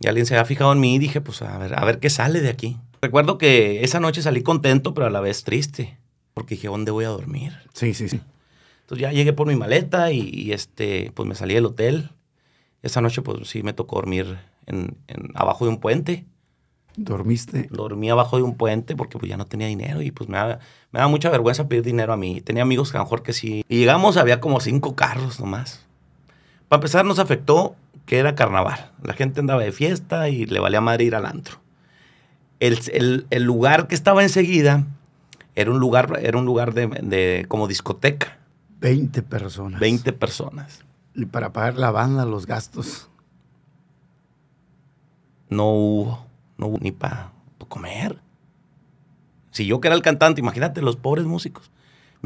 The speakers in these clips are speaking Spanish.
Y alguien se había fijado en mí y dije, pues a ver, a ver qué sale de aquí. Recuerdo que esa noche salí contento, pero a la vez triste, porque dije, ¿dónde voy a dormir? Sí, sí, sí. Entonces ya llegué por mi maleta y, este, pues me salí del hotel. Esa noche, pues sí, me tocó dormir en, abajo de un puente. ¿Dormiste? Dormí abajo de un puente porque pues ya no tenía dinero y pues me daba, mucha vergüenza pedir dinero a mí. Tenía amigos que a lo mejor que sí. Y llegamos, había como cinco carros nomás. Para empezar, nos afectó que era carnaval. La gente andaba de fiesta y le valía madre ir al antro. El, lugar que estaba enseguida era un lugar, era un lugar de, como discoteca. 20 personas. 20 personas. Y para pagar la banda, los gastos. No hubo, no ni para comer. Si yo que era el cantante, imagínate los pobres músicos.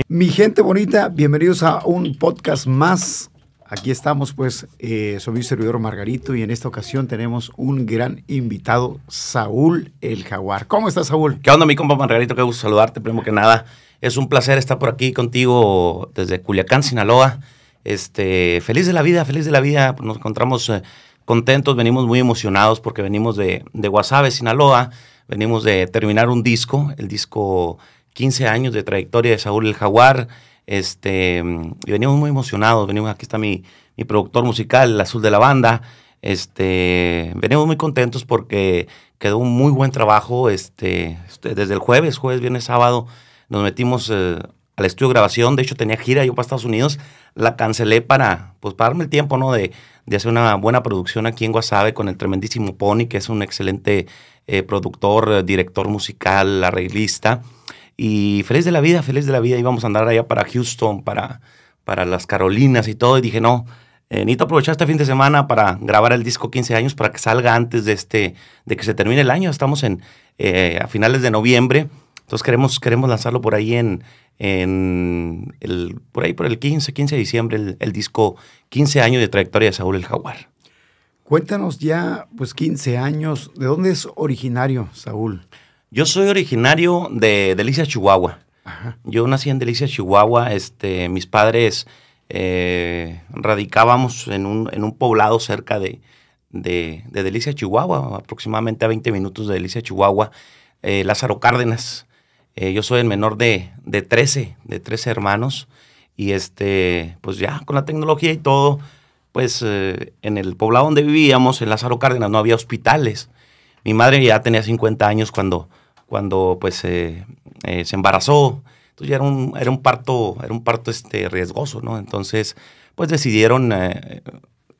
Mi gente bonita, bienvenidos a un podcast más Aquí estamos, pues, eh, soy mi servidor Margarito y en esta ocasión tenemos un gran invitado, Saúl el Jaguar. ¿Cómo estás, Saúl? ¿Qué onda, mi compa Margarito? Qué gusto saludarte, primero que nada. Es un placer estar por aquí contigo desde Culiacán, Sinaloa. Este, feliz de la vida, feliz de la vida. Nos encontramos eh, contentos, venimos muy emocionados porque venimos de, de Guasave, Sinaloa. Venimos de terminar un disco, el disco 15 años de trayectoria de Saúl el Jaguar. Este, y venimos muy emocionados, venimos, aquí está mi, productor musical, el azul de la banda. Este, venimos muy contentos porque quedó un muy buen trabajo. Este, este desde el jueves, jueves, viernes, sábado, nos metimos eh, al estudio de grabación. De hecho, tenía gira yo para Estados Unidos. La cancelé para, pues, darme el tiempo, ¿no? De, hacer una buena producción aquí en Guasave con el tremendísimo Pony, que es un excelente eh, productor, eh, director musical, arreglista. Y feliz de la vida, feliz de la vida. Íbamos a andar allá para Houston, para, para las Carolinas y todo. Y dije, no, eh, necesito aprovechar este fin de semana para grabar el disco 15 años para que salga antes de, este, de que se termine el año. Estamos en, eh, a finales de noviembre. Entonces queremos, queremos lanzarlo por ahí en, el, por ahí por el 15, 15 de diciembre, el, el disco 15 años de trayectoria de Saúl el Jaguar. Cuéntanos ya, pues 15 años, ¿de dónde es originario Saúl? Yo soy originario de Delicia, Chihuahua. Yo nací en Delicia, Chihuahua. Este, mis padres eh, radicábamos en un, poblado cerca de, Delicia, Chihuahua, aproximadamente a 20 minutos de Delicia, Chihuahua, eh, Lázaro Cárdenas. Eh, yo soy el menor de, de 13, de hermanos. Y este, pues ya con la tecnología y todo, pues en el poblado donde vivíamos, en Lázaro Cárdenas, no había hospitales. Mi madre ya tenía 50 años cuando, cuando pues se eh, embarazó. Entonces era un, parto, era un parto este, riesgoso, Entonces, pues decidieron eh,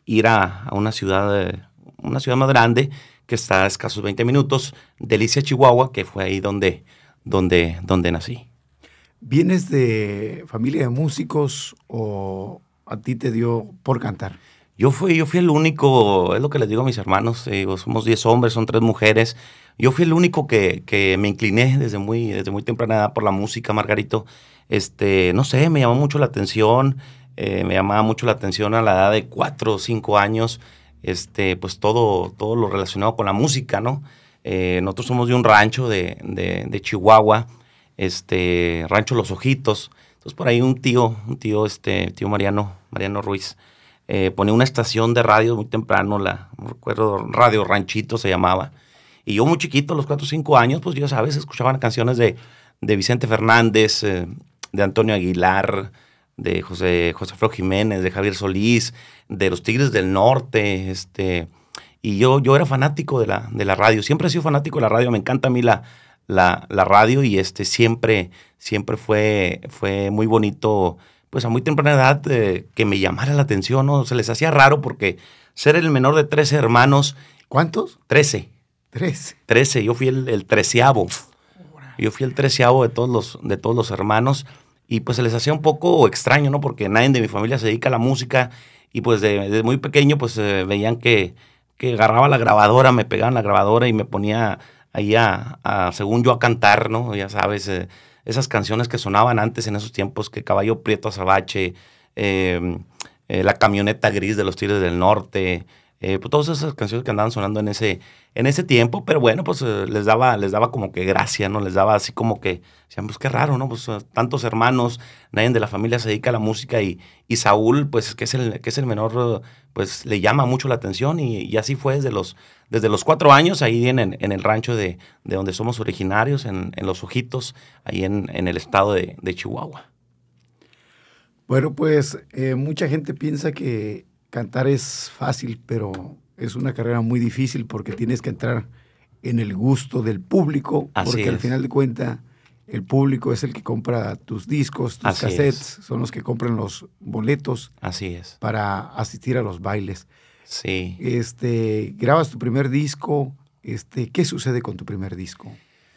ir a, una ciudad, eh, una ciudad más grande, que está a escasos 20 minutos, Delicia, Chihuahua, que fue ahí donde, donde, donde nací. ¿Vienes de familia de músicos o a ti te dio por cantar? Yo fui, yo fui el único, es lo que les digo a mis hermanos, eh, somos 10 hombres, son 3 mujeres. Yo fui el único que, me incliné desde muy, desde muy temprana edad por la música, Margarito. Este, no sé, me llamó mucho la atención, eh, me llamaba mucho la atención a la edad de 4 o 5 años, este, pues todo, todo lo relacionado con la música, ¿no? Eh, nosotros somos de un rancho de, de, de, Chihuahua, este, Rancho Los Ojitos. Entonces por ahí un tío, un tío, este, tío Mariano, Mariano Ruiz, eh, ponía una estación de radio muy temprano, la, recuerdo, Radio Ranchito se llamaba. Y yo muy chiquito, a los 4 o 5 años, pues yo, a veces escuchaban canciones de, de Vicente Fernández, eh, de Antonio Aguilar, de José, José Jiménez, de Javier Solís, de los Tigres del Norte, este... Y yo, yo era fanático de la, de la radio, siempre he sido fanático de la radio, me encanta a mí la, la, la radio y este siempre, siempre fue, fue muy bonito pues a muy temprana edad, eh, que me llamara la atención, ¿no? Se les hacía raro porque ser el menor de 13 hermanos. ¿Cuántos? 13. 13. 13, yo fui el, treceavo. Yo fui el treceavo de todos los, de todos los hermanos y pues se les hacía un poco extraño, ¿no? Porque nadie de mi familia se dedica a la música y pues desde muy pequeño pues eh, veían que, que agarraba la grabadora, me pegaban la grabadora y me ponía ahí a, según yo, a cantar, ¿no? Ya sabes, eh, esas canciones que sonaban antes en esos tiempos, que Caballo Prieto Azabache, em, eh, La Camioneta Gris de los Tigres del Norte, eh, pues, todas esas canciones que andaban sonando en ese, en ese tiempo, pero bueno, pues eh, les, daba, les daba como que gracia, ¿no? Les daba así como que, decían, pues qué raro, ¿no? Pues tantos hermanos, nadie de la familia se dedica a la música y, y Saúl, pues que es, el, que es el menor, pues le llama mucho la atención y, así fue desde los, desde los cuatro años ahí en, en el rancho de, donde somos originarios, en, Los Ojitos, ahí en, en el estado de, Chihuahua. Bueno, pues eh, mucha gente piensa que Cantar es fácil, pero es una carrera muy difícil porque tienes que entrar en el gusto del público, Así porque al final de cuentas el público es el que compra tus discos, tus cassettes, son los que compran los boletos. Así es. Para asistir a los bailes. Sí. Este, grabas tu primer disco, este, ¿qué sucede con tu primer disco?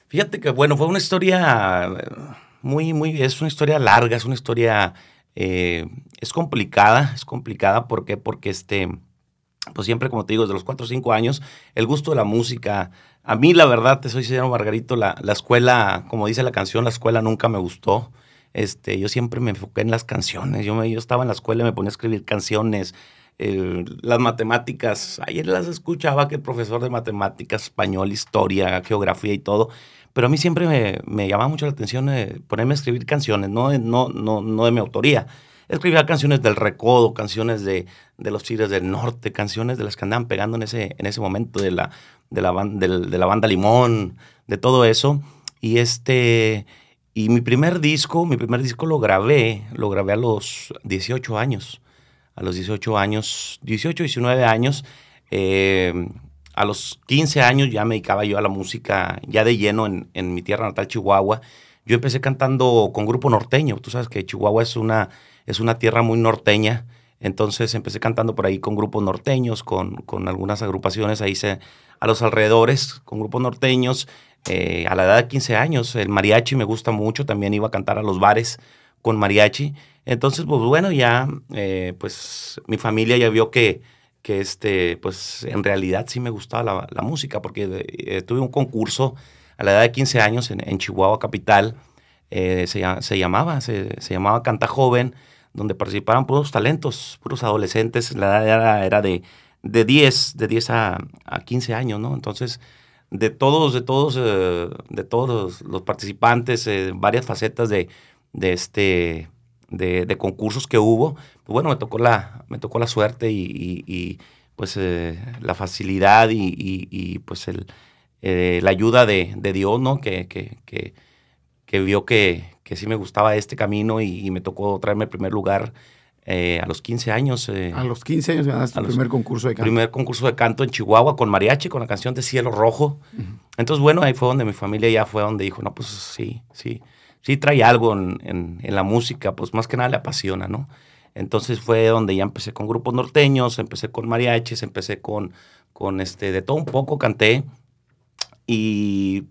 Fíjate que bueno, fue una historia muy muy es una historia larga, es una historia eh, es complicada, es complicada, ¿por qué? Porque este, pues siempre, como te digo, desde los 4 o 5 años, el gusto de la música. A mí, la verdad, te soy señor Margarito, la, escuela, como dice la canción, la escuela nunca me gustó. Este, yo siempre me enfoqué en las canciones. Yo, me, yo estaba en la escuela y me ponía a escribir canciones. las matemáticas, ayer las escuchaba que el profesor de matemáticas, español, historia, geografía y todo, pero a mí siempre me, llamaba mucho la atención eh, ponerme a escribir canciones, no de, no, no, no de mi autoría. Escribía canciones del Recodo, canciones de, de los Tigres del Norte, canciones de las que andaban pegando en ese, en ese momento, de la, de, la de, la banda Limón, de todo eso. Y este... Y mi primer disco, mi primer disco lo grabé, lo grabé a los 18 años. A los 18 años, 18, 19 años, eh, a los 15 años ya me dedicaba yo a la música ya de lleno en, mi tierra natal, Chihuahua. Yo empecé cantando con grupo norteño. Tú sabes que Chihuahua es una, es una tierra muy norteña. Entonces empecé cantando por ahí con grupos norteños, con, con algunas agrupaciones ahí a los alrededores, con grupos norteños. Eh, a la edad de 15 años, el mariachi me gusta mucho, también iba a cantar a los bares con mariachi. Entonces, pues bueno, ya eh, pues mi familia ya vio que que este, pues en realidad sí me gustaba la, música, porque eh, tuve un concurso a la edad de 15 años en, Chihuahua Capital, eh, se, llamaba, se, llamaba Canta Joven, donde participaban puros talentos, puros adolescentes, la edad era, de, 10, de a, 15 años, ¿no? Entonces, de todos, de todos, eh, de todos los, participantes, varias facetas de, este, de, de concursos que hubo, pues bueno, me tocó la, me tocó la suerte y, pues eh, la facilidad y, pues eh, la ayuda de, Dios, ¿no? Que, que, vio que, sí me gustaba este camino y, me tocó traerme el primer lugar eh, a los 15 años. a los 15 años ganaste el primer concurso de canto. Primer concurso de canto en Chihuahua con mariachi, con la canción de Cielo Rojo. Entonces, bueno, ahí fue donde mi familia ya fue donde dijo, no, pues sí, sí, sí trae algo en la música, pues más que nada le apasiona, ¿no? Entonces fue donde ya empecé con grupos norteños, empecé con mariachis, empecé con, con este, de todo un poco canté y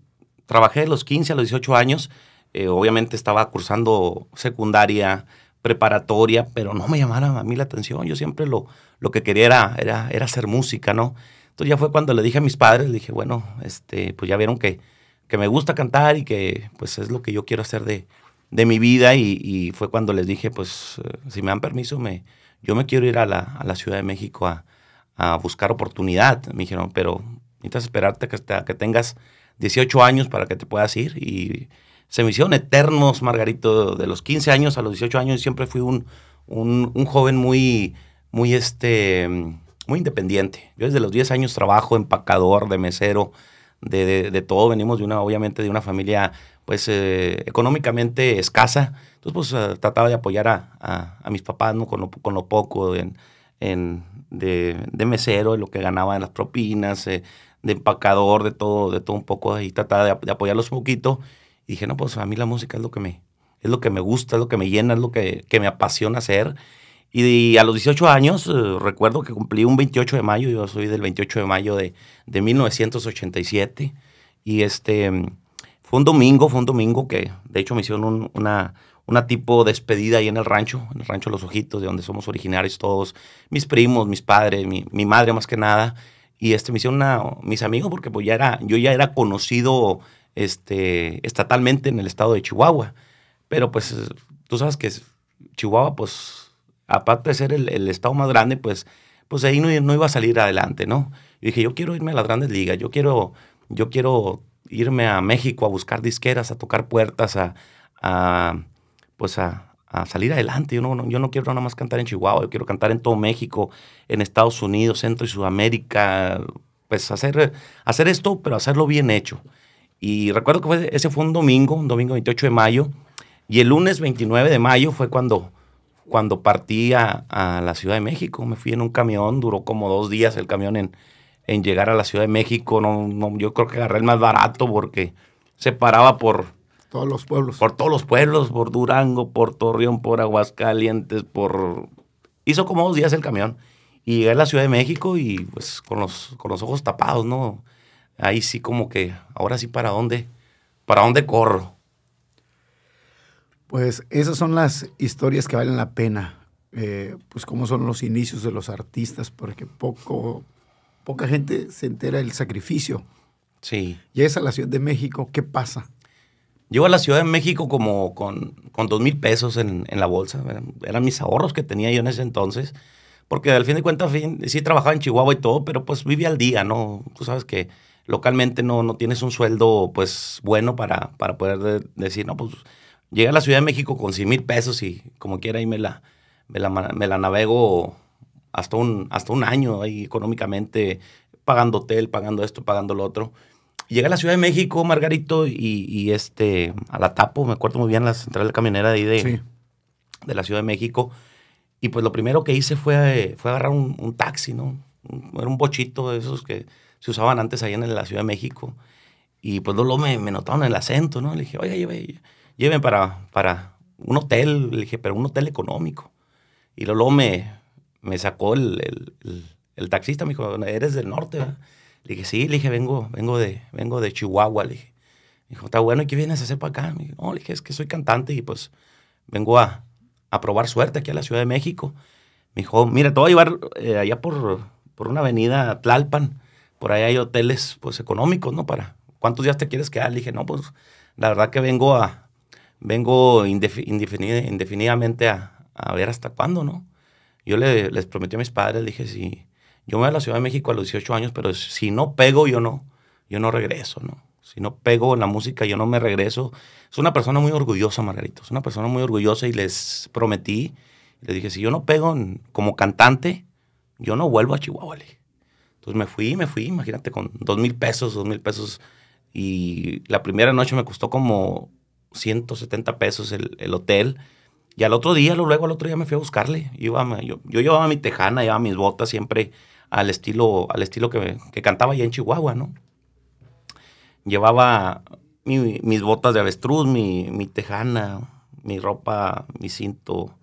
trabajé de los 15 a los 18 años. Eh, obviamente estaba cursando secundaria, preparatoria, pero no me llamaron a mí la atención. Yo siempre lo, lo que quería era, era, era hacer música, ¿no? Entonces ya fue cuando le dije a mis padres, le dije, bueno, este, pues ya vieron que, que me gusta cantar y que pues es lo que yo quiero hacer de, de mi vida y, fue cuando les dije, pues eh, si me dan permiso, me, yo me quiero ir a la, a la Ciudad de México a, buscar oportunidad. Me dijeron, pero necesitas esperarte que, hasta, que tengas 18 años para que te puedas ir. Y se me hicieron eternos, Margarito, de los 15 años a los 18 años. Siempre fui un, joven muy, muy, este, muy independiente. Yo desde los 10 años trabajo, empacador, de mesero, de, de todo. Venimos de una, obviamente, de una familia pues eh, económicamente escasa. Entonces pues eh, trataba de apoyar a, a, mis papás ¿no? con, lo, con lo poco en, en, de, de, mesero, de lo que ganaba en las propinas, eh, de empacador, de todo, de todo un poco y trataba de, apoyarlos un poquito. Y dije, no, pues a mí la música es lo que me, es lo que me gusta, es lo que me llena, es lo que, que me apasiona hacer. Y, a los 18 años, recuerdo que cumplí un 28 de mayo, yo soy del 28 de mayo de, de 1987, y este, fue un domingo, fue un domingo que de hecho me hicieron una, una tipo despedida ahí en el rancho, en el rancho Los Ojitos, de donde somos originarios todos, mis primos, mis padres, mi, madre más que nada, y este, me hicieron mis amigos porque pues ya era, yo ya era conocido este, estatalmente en el estado de Chihuahua, pero pues tú sabes que Chihuahua pues aparte de ser el, estado más grande, pues, pues ahí no, iba a salir adelante, ¿no? Y dije, yo quiero irme a las grandes ligas, yo quiero, yo quiero irme a México a buscar disqueras, a tocar puertas, a, a pues a, a, salir adelante. Yo no, yo no quiero nada más cantar en Chihuahua, yo quiero cantar en todo México, en Estados Unidos, Centro y Sudamérica, pues hacer, hacer esto, pero hacerlo bien hecho. Y recuerdo que fue, ese fue un domingo, un domingo 28 de mayo, y el lunes 29 de mayo fue cuando, cuando partí a, a la Ciudad de México. Me fui en un camión, duró como dos días el camión en, en llegar a la Ciudad de México. No, yo creo que agarré el más barato porque se paraba por... Todos los pueblos. Por todos los pueblos, por Durango, por Torreón, por Aguascalientes, por... Hizo como dos días el camión. Y llegué a la Ciudad de México y pues con los, con los ojos tapados, ¿no? Ahí sí como que, ahora sí, ¿para dónde? ¿Para dónde corro? Pues esas son las historias que valen la pena. Eh, pues cómo son los inicios de los artistas, porque poco, poca gente se entera del sacrificio. Sí. Llegas a la Ciudad de México, ¿qué pasa? Llego a la Ciudad de México como con, con dos mil pesos en, la bolsa. Eran, mis ahorros que tenía yo en ese entonces. Porque al fin de cuentas, fin, sí trabajaba en Chihuahua y todo, pero pues vivía al día, ¿no? Tú sabes que localmente no, no tienes un sueldo pues bueno para, para poder decir, no, pues llegué a la Ciudad de México con 100 mil pesos y como quiera ahí la, me la, me la navego hasta un, hasta un año ahí económicamente, pagando hotel, pagando esto, pagando lo otro. Llegué a la Ciudad de México, Margarito, y, y este, a la Tapo, me acuerdo muy bien, la central camionera de ahí de, de la Ciudad de México. Y pues lo primero que hice fue, eh, fue agarrar un, taxi, ¿no? era un bochito de esos que se usaban antes ahí en la Ciudad de México. Y pues luego me, me notaron el acento, ¿no? Le dije, oye, llévenme para, para un hotel. Le dije, pero un hotel económico. Y luego me, me sacó el, el, taxista, me dijo, eres del norte, Le dije, sí, le dije, vengo, vengo, de, vengo de Chihuahua, le dije. Me dijo, está bueno, ¿y qué vienes a hacer para acá? no, le dije, es que soy cantante y pues vengo a, probar suerte aquí a la Ciudad de México. Me dijo, mira, te voy a llevar eh, allá por, por, una avenida Tlalpan, por ahí hay hoteles pues económicos, ¿no? Para, ¿cuántos días te quieres quedar? Le dije, no, pues la verdad que vengo a, vengo indefinidamente a ver hasta cuándo, ¿no? Yo le, les prometí a mis padres, dije, si yo me voy a la Ciudad de México a los 18 años, pero si no pego, yo no, yo no regreso, ¿no? Si no pego en la música, yo no me regreso. Es una persona muy orgullosa, Margarito, es una persona muy orgullosa y les prometí, les dije, si yo no pego como cantante, yo no vuelvo a Chihuahua. Entonces me fui, me fui, imagínate, con dos mil pesos, dos mil pesos. Y la primera noche me costó como 170 pesos el, el hotel. Y al otro día, luego al otro día me fui a buscarle. yo, yo, llevaba mi tejana, llevaba mis botas siempre al estilo, al estilo que, cantaba allá en Chihuahua, ¿no? Llevaba mis botas de avestruz, mi, tejana, mi ropa, mi cinto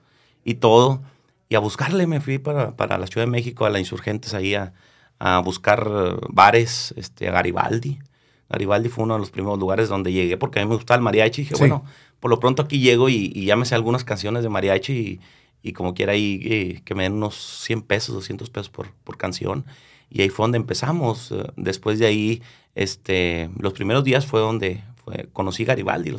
y todo. Y a buscarle me fui para, la Ciudad de México, a las insurgentes ahí a, a buscar bares, este, a Garibaldi Garibaldi fue uno de los primeros lugares donde llegué porque a mí me gustaba el mariachi. dije, bueno, por lo pronto aquí llego y, llámese ya algunas canciones de mariachi y, como quiera ahí eh, que me den unos 100 pesos, 200 pesos por, por canción. Y ahí fue donde empezamos. Eh, después de ahí, este, los primeros días fue donde conocí Garibaldi.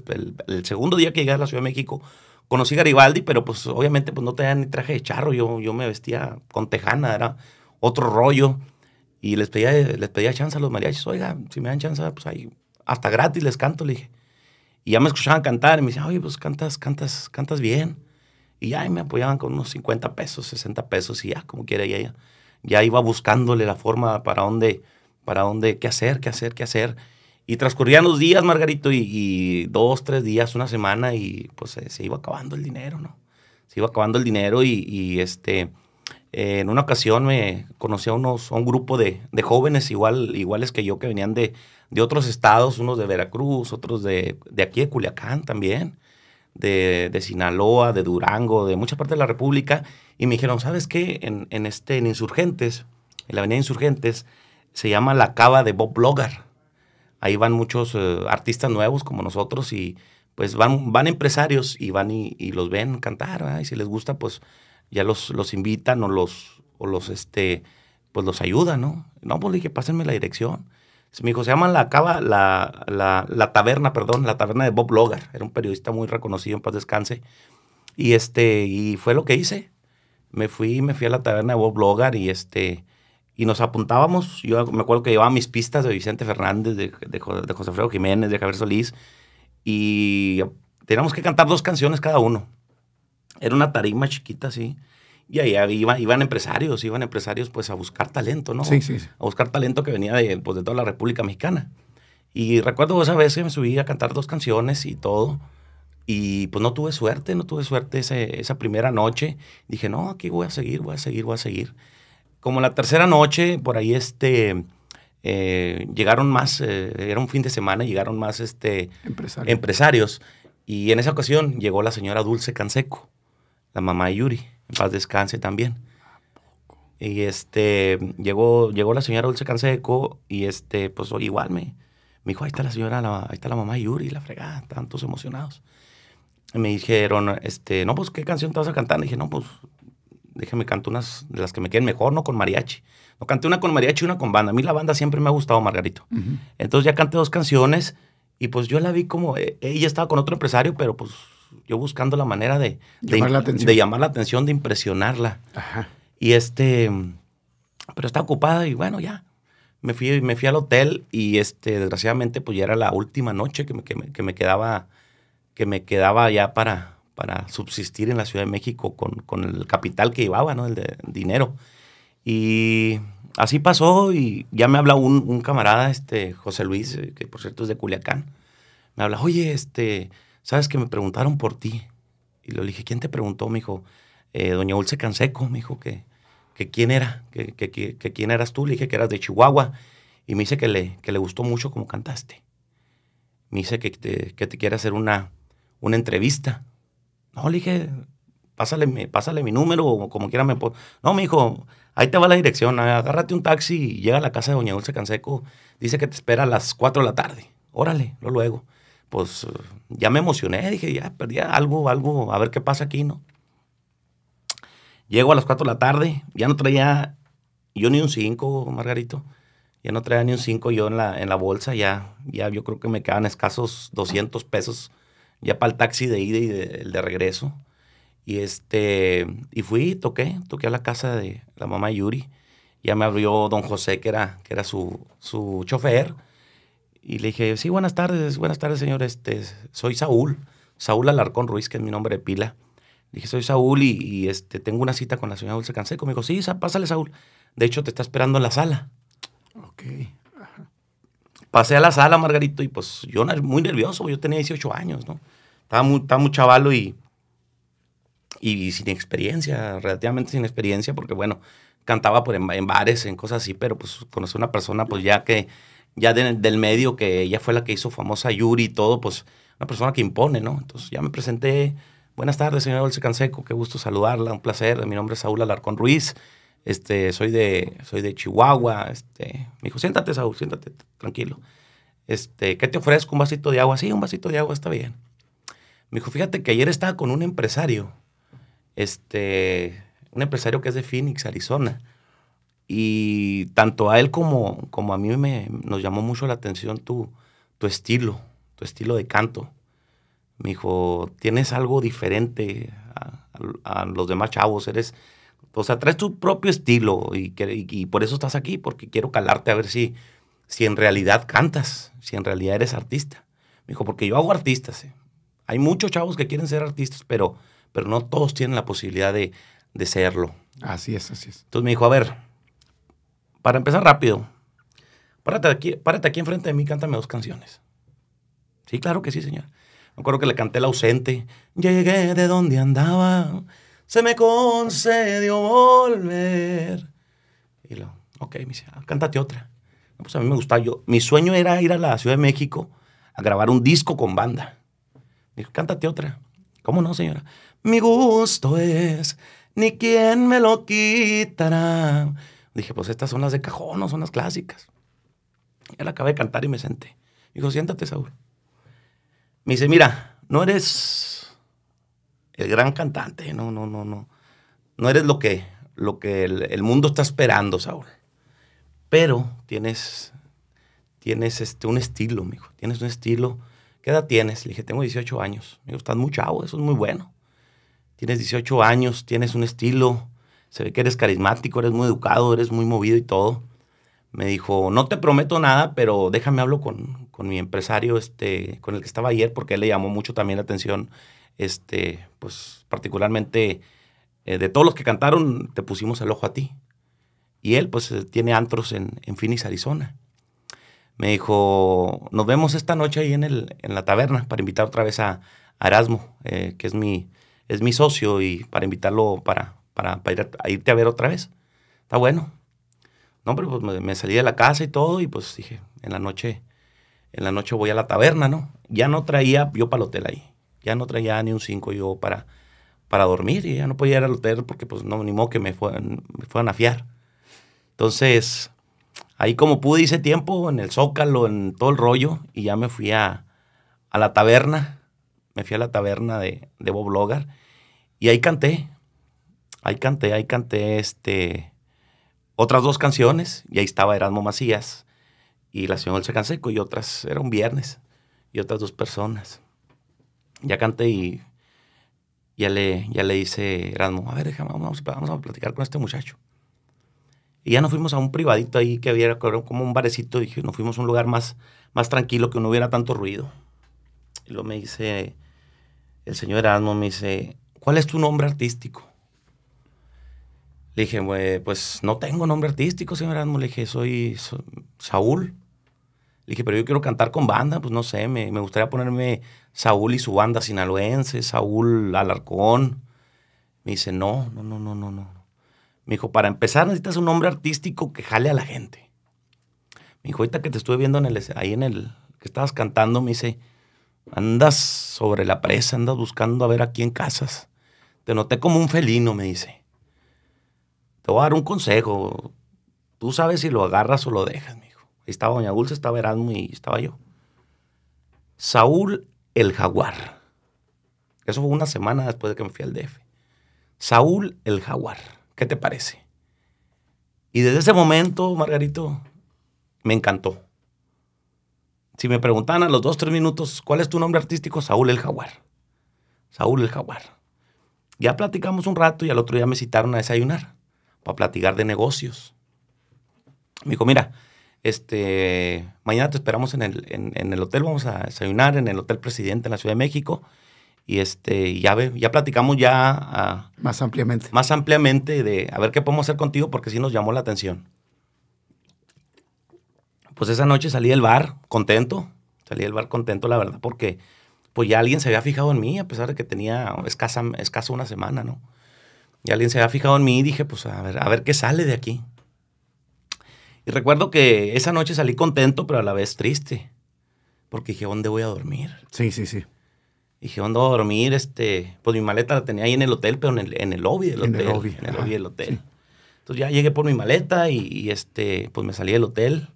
El, segundo día que llegué a la Ciudad de México, conocí Garibaldi, pero pues obviamente pues no tenía ni traje de charro. Yo, yo me vestía con tejana, era otro rollo. Y les pedía, les pedía chance a los mariachis, oiga, si me dan chance, pues ahí, hasta gratis les canto, le dije. Y ya me escuchaban cantar y me decían, oye, pues cantas, cantas, cantas bien. Y ya me apoyaban con unos 50 pesos, 60 pesos y ya, como quiera, ya, ya, ya iba buscándole la forma para dónde, para dónde, qué hacer, qué hacer, qué hacer. Y transcurrían los días, Margarito, y, dos, tres días, una semana, y pues eh, se, iba acabando el dinero, ¿no? Se iba acabando el dinero y, y este eh, en una ocasión me conocí a, unos, un grupo de, jóvenes igual, iguales que yo que venían de, otros estados, unos de Veracruz, otros de, aquí de Culiacán también, de, Sinaloa, de Durango, de mucha parte de la República, y me dijeron, ¿sabes qué? En, este, en Insurgentes, en la avenida Insurgentes, se llama la cava de Bob Blogger. Ahí van muchos eh, artistas nuevos como nosotros y pues van, van empresarios y van y, los ven cantar, y si les gusta, pues ya los, los invitan o los, o los, este, pues los ayudan, ¿no? No, pues le dije, pásenme la dirección. Me dijo, se llama la cava, la, la, la, taberna, perdón, la taberna de Bob Logar. Era un periodista muy reconocido, en paz descanse. Y este, y fue lo que hice. Me fui, me fui a la taberna de Bob Logar y este, y nos apuntábamos. Yo me acuerdo que llevaba mis pistas de Vicente Fernández, de, de, de José Alfredo Jiménez, de Javier Solís. Y teníamos que cantar dos canciones cada uno era una tarima chiquita así. Y ahí iban empresarios, iban empresarios pues a buscar talento, ¿no? Sí, sí. A buscar talento que venía de, pues, de toda la República Mexicana. Y recuerdo esa vez que me subí a cantar dos canciones y todo. Y pues no tuve suerte, no tuve suerte esa primera noche. Dije, no, aquí voy a seguir, voy a seguir, voy a seguir. Como la tercera noche, por ahí este, eh, llegaron más, eh, era un fin de semana, llegaron más este, empresarios. Y en esa ocasión llegó la señora Dulce Canseco la mamá Yuri, en paz descanse también. Y este, llegó, llegó la señora Dulce Canseco y este, pues igual me, dijo, ahí está la señora, ahí está la mamá de Yuri, la fregada, tantos emocionados. me dijeron, este, no, pues, ¿qué canción te vas a cantar? Le dije, no, pues, déjame cantar unas de las que me queden mejor, no con mariachi. No, canté una con mariachi y una con banda. A mí la banda siempre me ha gustado, Margarito. Entonces ya canté dos canciones y pues yo la vi como, eh, ella estaba con otro empresario, pero pues yo buscando la manera de, de, llamar, la atención, de impresionarla. Ajá. Y este, pero está ocupada y bueno, ya. Me fui, me fui al hotel y este, desgraciadamente, pues ya era la última noche que me, que me, quedaba, que me quedaba ya para, para subsistir en la Ciudad de México con, con el capital que llevaba, ¿no? El dinero. Y así pasó y ya me habla un, un, camarada, este, José Luis, eh, que por cierto es de Culiacán. Me habla, oye, este, sabes que me preguntaron por ti. Y le dije, ¿quién te preguntó? mijo? Eh, doña Dulce Canseco, me dijo que, que quién era, que, quién eras tú. Le dije que eras de Chihuahua. Y me dice que le, que le gustó mucho como cantaste. Me dice que te, que te quiere hacer una, una entrevista. No, le dije, pásale, pásale mi número o como quiera me No, me dijo, ahí te va la dirección, agárrate un taxi y llega a la casa de Doña Dulce Canseco. Dice que te espera a las 4 de la tarde. Órale, lo luego pues ya me emocioné, dije, ya, perdía pues, algo, algo, a ver qué pasa aquí, ¿no? Llego a las 4 de la tarde, ya no traía yo ni un 5, Margarito, ya no traía ni un 5 yo en la, en la bolsa, ya, ya yo creo que me quedan escasos 200 pesos ya para el taxi de ida y de, el de regreso. Y este, y fui, toqué, toqué a la casa de la mamá Yuri. Ya me abrió don José, que era, que era su, su chofer y le dije, sí, buenas tardes, buenas tardes, señor, este, soy Saúl, Saúl Alarcón Ruiz, que es mi nombre de pila. Le dije, soy Saúl y, este, tengo una cita con la señora Dulce Canseco. Me dijo, sí, pásale, Saúl. De hecho, te está esperando en la sala. Ok. Pasé a la sala, Margarito, y pues yo muy nervioso, pues yo tenía 18 años, ¿no? Estaba muy, estaba muy chavalo y, y sin experiencia, relativamente sin experiencia, porque bueno, cantaba por en, bares, en cosas así, pero pues conocí a una persona, pues ya que ya del medio, que ella fue la que hizo famosa Yuri y todo, pues una persona que impone, ¿no? Entonces ya me presenté. Buenas tardes, señor Dulce Canseco, qué gusto saludarla, un placer. Mi nombre es Saúl Alarcón Ruiz, este, soy, de, soy de Chihuahua. Este, me dijo, siéntate, Saúl, siéntate, tranquilo. Este, ¿Qué te ofrezco? ¿Un vasito de agua? Sí, un vasito de agua está bien. Me dijo, fíjate que ayer estaba con un empresario, este, un empresario que es de Phoenix, Arizona y tanto a él como, como a mí me, nos llamó mucho la atención tu, tu estilo, tu estilo de canto. Me dijo, tienes algo diferente a, los demás chavos, eres... O sea, traes tu propio estilo y, y, por eso estás aquí, porque quiero calarte a ver si, si en realidad cantas, si en realidad eres artista. Me dijo, porque yo hago artistas. Eh. Hay muchos chavos que quieren ser artistas, pero, pero no todos tienen la posibilidad de, de serlo. Así es, así es. Entonces me dijo, a ver, para empezar rápido, párate aquí, párate aquí enfrente de mí, cántame dos canciones. Sí, claro que sí, señor. Me acuerdo que le canté La ausente. Llegué de donde andaba, se me concedió volver. Y lo, ok, me señora, ah, cántate otra. Pues a mí me gustaba. Yo, mi sueño era ir a la Ciudad de México a grabar un disco con banda. Dijo, cántate otra. ¿Cómo no, señora? Mi gusto es, ni quien me lo quitará. Dije, pues estas son las de cajón, no son las clásicas. Él acabé de cantar y me senté. Dijo, siéntate, Saúl. Me dice, mira, no eres el gran cantante, no, no, no, no. No eres lo que, lo que el, mundo está esperando, Saúl. Pero tienes, tienes este, un estilo, mijo. Tienes un estilo. ¿Qué edad tienes? Le dije, tengo 18 años. Me dijo, estás muy chavo, eso es muy bueno. Tienes 18 años, tienes un estilo se ve que eres carismático, eres muy educado, eres muy movido y todo. Me dijo, no te prometo nada, pero déjame hablo con, mi empresario, este, con el que estaba ayer, porque él le llamó mucho también la atención, este, pues particularmente eh, de todos los que cantaron, te pusimos el ojo a ti. Y él, pues, eh, tiene antros en, en Phoenix, Arizona. Me dijo, nos vemos esta noche ahí en, el, en la taberna para invitar otra vez a, Erasmo, eh, que es mi, es mi socio, y para invitarlo para para, irte a ver otra vez. Está bueno. No, pero pues me, salí de la casa y todo y pues dije, en la noche, en la noche voy a la taberna, ¿no? Ya no traía yo para el hotel ahí. Ya no traía ni un cinco yo para, para dormir y ya no podía ir al hotel porque pues no, ni modo que me fueran, a fiar. Entonces, ahí como pude hice tiempo en el Zócalo, en todo el rollo y ya me fui a, a la taberna. Me fui a la taberna de, de Bob Logar y ahí canté. Ahí canté, ahí canté este, otras dos canciones y ahí estaba Erasmo Macías y la señora Olsa Canseco y otras, era un viernes, y otras dos personas. Ya canté y ya le, ya le dice Erasmo, a ver, vamos, a platicar con este muchacho. Y ya nos fuimos a un privadito ahí que había como un barecito. Dije, nos fuimos a un lugar más, más tranquilo, que no hubiera tanto ruido. Y luego me dice, el señor Erasmo me dice, ¿cuál es tu nombre artístico? Le dije, pues no tengo nombre artístico, señor Erasmo. Le dije, soy, Saúl. Le dije, pero yo quiero cantar con banda, pues no sé, me, gustaría ponerme Saúl y su banda sinaloense, Saúl Alarcón. Me dice, no, no, no, no, no, no. Me dijo, para empezar necesitas un nombre artístico que jale a la gente. Me dijo, ahorita que te estuve viendo en el, ahí en el que estabas cantando, me dice, andas sobre la presa, andas buscando a ver a quién casas. Te noté como un felino, me dice. Te voy a dar un consejo. Tú sabes si lo agarras o lo dejas, mijo. Ahí estaba Doña Dulce, estaba Erasmo y estaba yo. Saúl el Jaguar. Eso fue una semana después de que me fui al DF. Saúl el Jaguar. ¿Qué te parece? Y desde ese momento, Margarito, me encantó. Si me preguntaban a los dos, tres minutos, ¿cuál es tu nombre artístico? Saúl el Jaguar. Saúl el Jaguar. Ya platicamos un rato y al otro día me citaron a desayunar para platicar de negocios. Me mira, este, mañana te esperamos en el, en, el, hotel, vamos a desayunar en el Hotel Presidente en la Ciudad de México. Y este, ya, ya platicamos ya... más ampliamente. Más ampliamente de a ver qué podemos hacer contigo porque sí nos llamó la atención. Pues esa noche salí del bar contento, salí del bar contento la verdad porque pues ya alguien se había fijado en mí a pesar de que tenía escasa, escasa una semana, ¿no? Y alguien se había fijado en mí y dije, pues a ver, a ver qué sale de aquí. Y recuerdo que esa noche salí contento, pero a la vez triste. Porque dije, ¿dónde voy a dormir? Sí, sí, sí. Dije, ¿dónde voy a dormir? Este, pues mi maleta la tenía ahí en el hotel, pero en el, lobby del hotel. En el lobby. del hotel. Entonces ya llegué por mi maleta y, este, pues me salí del hotel.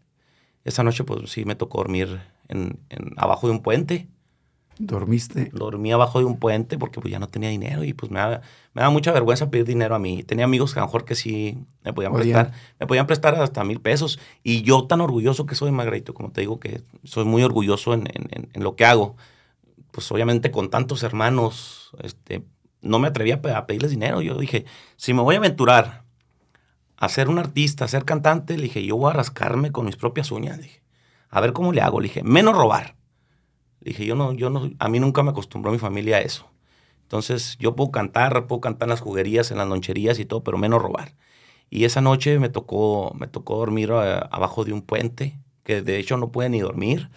Esa noche, pues sí, me tocó dormir en, en abajo de un puente. ¿Dormiste? Dormí abajo de un puente porque pues ya no tenía dinero y pues me daba, mucha vergüenza pedir dinero a mí. Tenía amigos que a lo mejor que sí me podían prestar, me podían prestar hasta mil pesos. Y yo tan orgulloso que soy, Magreito, como te digo que soy muy orgulloso en, lo que hago. Pues obviamente con tantos hermanos, este, no me atrevía a pedirles dinero. Yo dije, si me voy a aventurar a ser un artista, a ser cantante, le dije, yo voy a rascarme con mis propias uñas. dije, a ver cómo le hago. Le dije, menos robar dije, yo no, yo no, a mí nunca me acostumbró mi familia a eso. Entonces, yo puedo cantar, puedo cantar en las juguerías, en las loncherías y todo, pero menos robar. Y esa noche me tocó, me tocó dormir eh, abajo de un puente, que de hecho no pude ni dormir,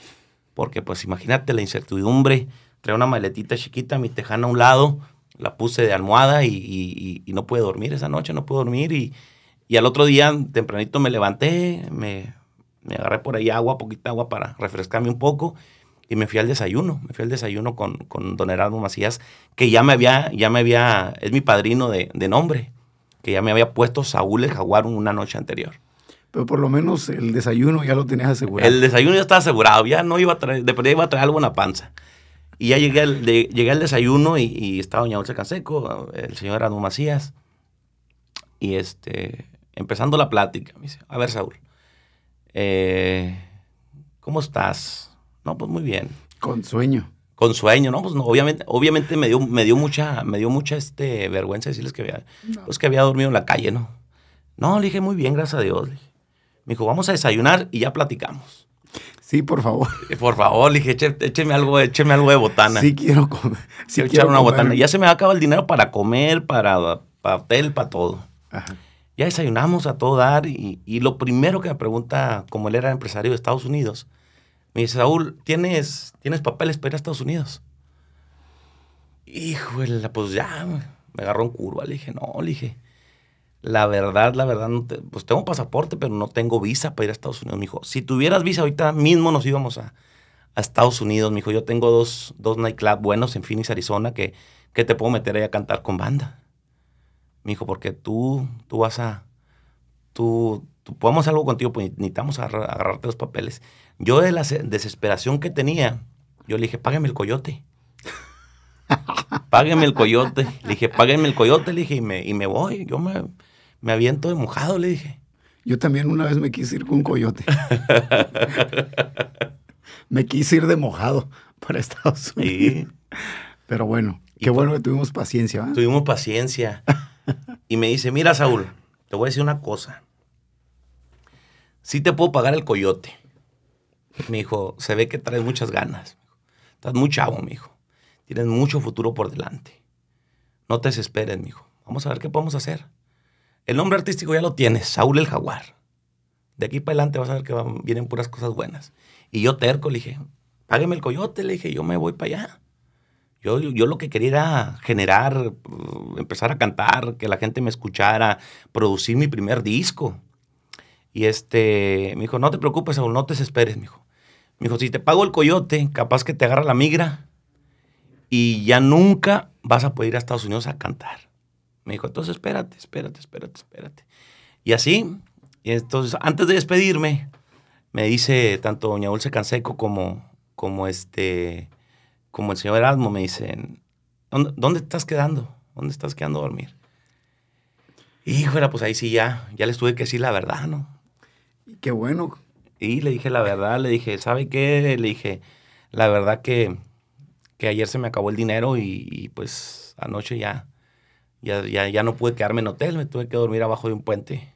porque pues imagínate la incertidumbre. trae una maletita chiquita, mi tejana a un lado, la puse de almohada y, no pude dormir esa noche, no pude dormir. Y, al otro día, tempranito, me levanté, me, me agarré por ahí agua, poquita agua para refrescarme un poco y me fui al desayuno, me fui al desayuno con, con don Erasmo Macías, que ya me había, ya me había, es mi padrino de, nombre, que ya me había puesto Saúl el Jaguar una noche anterior. Pero por lo menos el desayuno ya lo tenías asegurado. El desayuno ya estaba asegurado, ya no iba a traer, de iba a traer algo en la panza. Y ya llegué al, llegué al desayuno y, estaba doña Dulce Canseco, el señor Erasmo Macías, y este, empezando la plática, me dice, a ver Saúl, eh, ¿cómo estás? No, pues muy bien. Con sueño. Con sueño, ¿no? Pues no, obviamente, obviamente me dio, me dio mucha, me dio mucha este, vergüenza decirles que había, pues, que había dormido en la calle, ¿no? No, le dije, muy bien, gracias a Dios. Me dijo, vamos a desayunar y ya platicamos. Sí, por favor. Por favor, le dije, écheme algo, écheme algo de botana. Sí quiero comer. Sí quiero una comer. botana. Ya se me acaba el dinero para comer, para, papel para todo. Ya desayunamos a todo dar y, y, lo primero que me pregunta, como él era empresario de Estados Unidos, me dice, Saúl, ¿tienes, ¿tienes papeles para ir a Estados Unidos? Híjole, pues ya, me agarró un curva. Le dije, no, le dije, la verdad, la verdad, pues tengo pasaporte, pero no tengo visa para ir a Estados Unidos. Me dijo, si tuvieras visa ahorita mismo nos íbamos a, Estados Unidos. Me dijo, yo tengo dos, dos nightclubs buenos en Phoenix, Arizona, que, que te puedo meter ahí a cantar con banda. Me dijo, porque tú, tú vas a, tú, podemos algo contigo, pues necesitamos agarrarte los papeles. Yo de la desesperación que tenía, yo le dije, págame el coyote. págame el coyote. Le dije, págame el coyote, le dije, y me, voy. Yo me, aviento de mojado, le dije. Yo también una vez me quise ir con un coyote. me quise ir de mojado para Estados Unidos. Pero bueno, qué bueno que tuvimos paciencia. Tuvimos paciencia. y me dice, mira Saúl, te voy a decir una cosa sí te puedo pagar el coyote. Me dijo, se ve que traes muchas ganas. Estás muy chavo, mi hijo. Tienes mucho futuro por delante. No te desesperes, mi hijo. Vamos a ver qué podemos hacer. El nombre artístico ya lo tienes, Saúl el Jaguar. De aquí para adelante vas a ver que vienen puras cosas buenas. Y yo terco, le dije, págame el coyote, le dije, yo me voy para allá. Yo, yo, lo que quería era generar, mm, empezar a cantar, que la gente me escuchara, producir mi primer disco. Y este, me dijo, no te preocupes, Saúl, no te desesperes, me Me dijo, si te pago el coyote, capaz que te agarra la migra y ya nunca vas a poder ir a Estados Unidos a cantar. Me dijo, entonces espérate, espérate, espérate, espérate. Y así, y entonces antes de despedirme, me dice tanto doña Dulce Canseco como, como, este, como el señor Erasmo, me dicen, ¿dónde, estás quedando? ¿Dónde estás quedando a dormir? Híjole, pues ahí sí ya, ya les tuve que decir la verdad, ¿no? Qué bueno. Y le dije la verdad, le dije, ¿sabe qué? Le dije, la verdad que, ayer se me acabó el dinero y, pues anoche ya, ya, ya, no pude quedarme en hotel, me tuve que dormir abajo de un puente.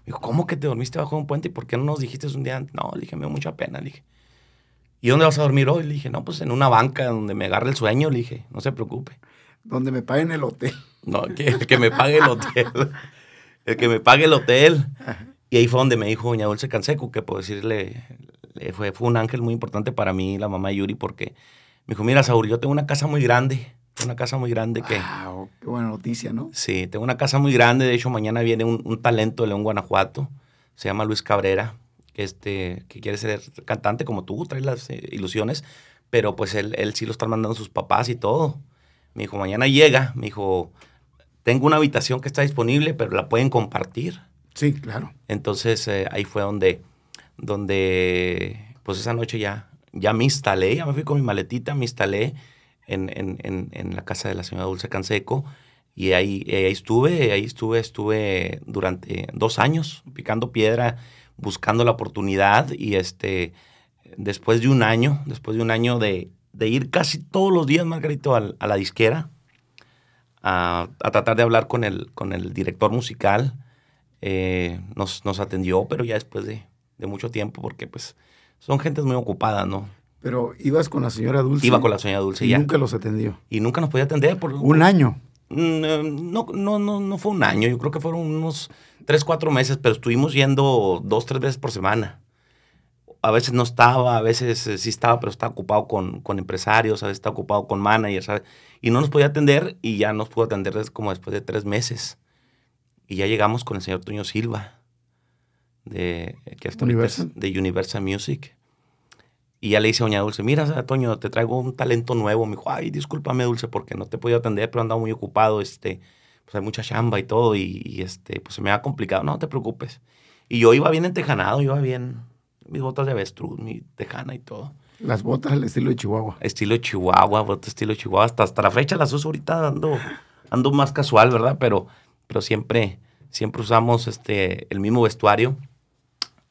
Me dijo, ¿cómo que te dormiste abajo de un puente? ¿Y por qué no nos dijiste un día antes? No, le dije, me dio mucha pena, le dije. ¿Y dónde vas a dormir hoy? Le dije, no, pues en una banca donde me agarre el sueño, le dije, no se preocupe. Donde me paguen el hotel. No, que, el que me pague el hotel. El que me pague el hotel. Y ahí fue donde me dijo doña Dulce Canseco, que puedo decirle, fue, fue un ángel muy importante para mí, la mamá de Yuri, porque me dijo, mira, Saúl, yo tengo una casa muy grande, una casa muy grande que... ¡Qué buena noticia, ¿no? Sí, tengo una casa muy grande, de hecho mañana viene un, talento de León, Guanajuato, se llama Luis Cabrera, que, este, que quiere ser cantante como tú, trae las eh, ilusiones, pero pues él, él sí lo están mandando sus papás y todo. Me dijo, mañana llega, me dijo, tengo una habitación que está disponible, pero la pueden compartir. Sí, claro. Entonces eh, ahí fue donde, donde, pues esa noche ya, ya me instalé, ya me fui con mi maletita, me instalé en, la casa de la señora Dulce Canseco y ahí, ahí estuve, ahí estuve, estuve durante dos años picando piedra, buscando la oportunidad y este, después de un año, después de un año de, ir casi todos los días, Margarito, a, a la disquera, a, tratar de hablar con con el director musical, eh, nos, nos, atendió, pero ya después de, mucho tiempo, porque pues son gentes muy ocupadas, ¿no? Pero ibas con la señora Dulce. Iba con la señora Dulce. Y ya. nunca los atendió. Y nunca nos podía atender. Por, ¿Un año? Mm, eh, no, no, no, no fue un año, yo creo que fueron unos tres, cuatro meses, pero estuvimos yendo dos, tres veces por semana. A veces no estaba, a veces eh, sí estaba, pero estaba ocupado con, con empresarios, a veces estaba ocupado con managers, y no nos podía atender y ya nos pudo atender como después de tres meses. Y ya llegamos con el señor Toño Silva, de, que Universal. de Universal Music. Y ya le dice a Doña Dulce, mira, Toño, te traigo un talento nuevo. Me dijo, ay, discúlpame, Dulce, porque no te he podido atender, pero he muy ocupado, este, pues hay mucha chamba y todo, y, este, pues se me ha complicado. No, te preocupes. Y yo iba bien entejanado, iba bien, mis botas de avestruz, mi tejana y todo. Las botas al estilo de Chihuahua. Estilo Chihuahua, botas estilo Chihuahua. Hasta, la fecha las uso ahorita, ando, ando más casual, ¿verdad? Pero pero siempre, siempre usamos este, el mismo vestuario.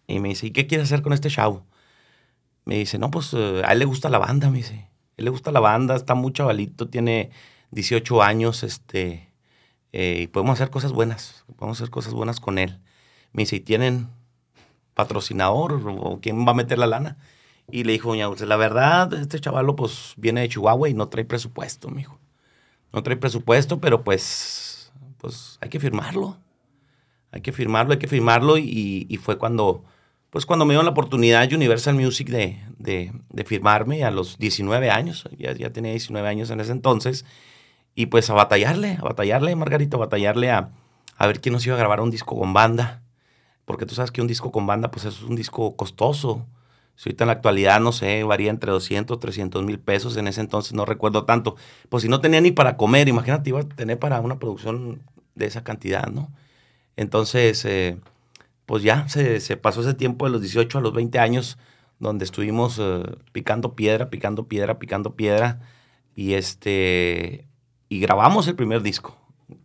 Y me dice, ¿y qué quieres hacer con este chavo? Me dice, no, pues eh, a él le gusta la banda, me dice. él le gusta la banda, está muy chavalito, tiene 18 años, este, eh, y podemos hacer cosas buenas, podemos hacer cosas buenas con él. Me dice, ¿y tienen patrocinador o quién va a meter la lana? Y le dijo, doña Dulce, la verdad, este chavalo pues viene de Chihuahua y no trae presupuesto, dijo No trae presupuesto, pero pues pues hay que firmarlo. Hay que firmarlo, hay que firmarlo. Y, fue cuando, pues cuando me dio la oportunidad Universal Music de, de, firmarme a los 19 años. Ya, ya, tenía 19 años en ese entonces. Y pues a batallarle, a batallarle, Margarita, a batallarle a, a ver quién nos iba a grabar un disco con banda. Porque tú sabes que un disco con banda, pues es un disco costoso si ahorita en la actualidad, no sé, varía entre 200, 300 mil pesos. En ese entonces no recuerdo tanto. Pues si no tenía ni para comer, imagínate, iba a tener para una producción de esa cantidad, ¿no? Entonces, eh, pues ya se, pasó ese tiempo de los 18 a los 20 años donde estuvimos eh, picando piedra, picando piedra, picando piedra. Y, este, y grabamos el primer disco.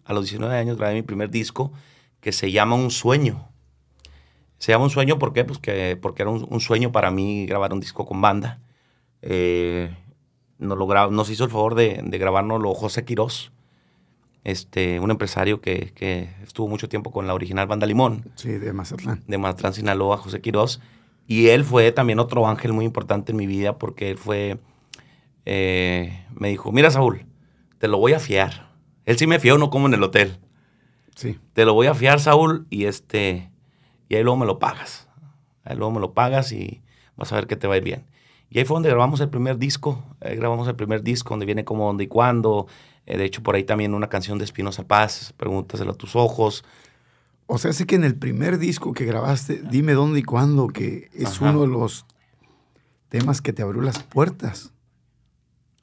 A los 19 años grabé mi primer disco que se llama Un Sueño se llama Un Sueño, ¿por qué? Pues porque era un, sueño para mí grabar un disco con banda. Eh, nos, nos hizo el favor de, de grabárnoslo José Quirós, este, un empresario que, estuvo mucho tiempo con la original Banda Limón. Sí, de Mazatlán. De Mazatlán, Sinaloa, José Quirós. Y él fue también otro ángel muy importante en mi vida porque él fue, eh, me dijo, mira Saúl, te lo voy a fiar. Él sí me fió, no como en el hotel. Sí. Te lo voy a fiar, Saúl, y este, y ahí luego me lo pagas. Ahí luego me lo pagas y vas a ver que te va a ir bien. Y ahí fue donde grabamos el primer disco, ahí grabamos el primer disco, donde viene como dónde y cuándo. Eh, de hecho, por ahí también una canción de Espinosa Paz, Pregúntaselo a tus ojos. O sea, sí que en el primer disco que grabaste, Dime dónde y cuándo, que es uno de los temas que te abrió las puertas.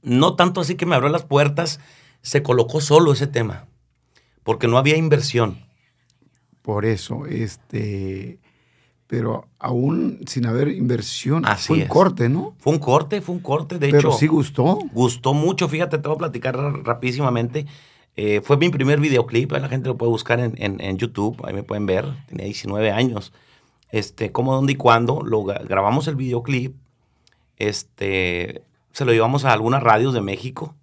No tanto así que me abrió las puertas, se colocó solo ese tema, porque no había inversión por eso, este, pero aún sin haber inversión, fue un corte, ¿no? Fue un corte, fue un corte, de hecho. Pero sí gustó. Gustó mucho, fíjate, te voy a platicar rapidísimamente. Eh, fue mi primer videoclip, la gente lo puede buscar en, YouTube, ahí me pueden ver, tenía 19 años. Este, cómo, dónde y cuándo, lo grabamos el videoclip, este, se lo llevamos a algunas radios de México,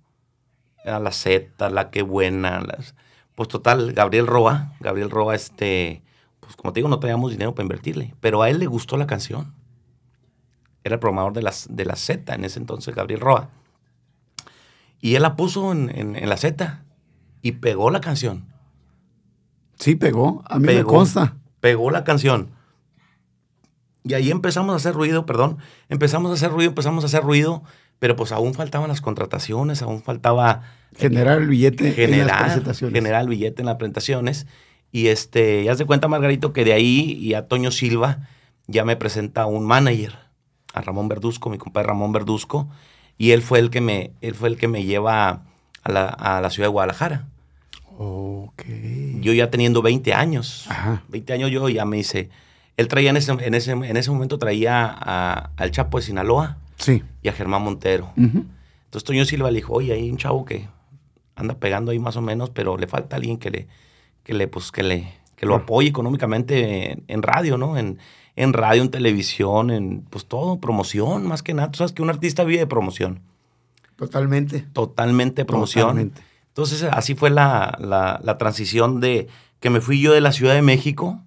a la Z, la Qué Buena, las pues total, Gabriel Roa, Gabriel Roa, este, pues como te digo, no teníamos dinero para invertirle, pero a él le gustó la canción. Era el programador de la, de la Z en ese entonces, Gabriel Roa. Y él la puso en, la Z y pegó la canción. Sí, pegó, a mí me consta. Pegó la canción. Y ahí empezamos a hacer ruido, perdón, empezamos a hacer ruido, empezamos a hacer ruido. Pero pues aún faltaban las contrataciones, aún faltaba... Eh, generar el billete generar, en las presentaciones. Generar el billete en las presentaciones. Y este, ya se cuenta, Margarito, que de ahí y a Toño Silva ya me presenta un manager, a Ramón Verduzco, mi compadre Ramón Verduzco, y él fue el que me, él fue el que me lleva a la, ciudad de Guadalajara. Yo ya teniendo 20 años, 20 años yo ya me hice, él traía en ese, en ese, en ese momento traía al Chapo de Sinaloa, Sí. Y a Germán Montero. Entonces Toño Silva le dijo, oye, hay un chavo que anda pegando ahí más o menos, pero le falta alguien que le, que pues, que le, que lo ah. apoye económicamente en, radio, ¿no? En, en radio, en televisión, en pues todo, promoción, más que nada. Tú sabes que un artista vive de promoción. Totalmente. Totalmente promoción. Entonces, así fue la, transición de que me fui yo de la Ciudad de México,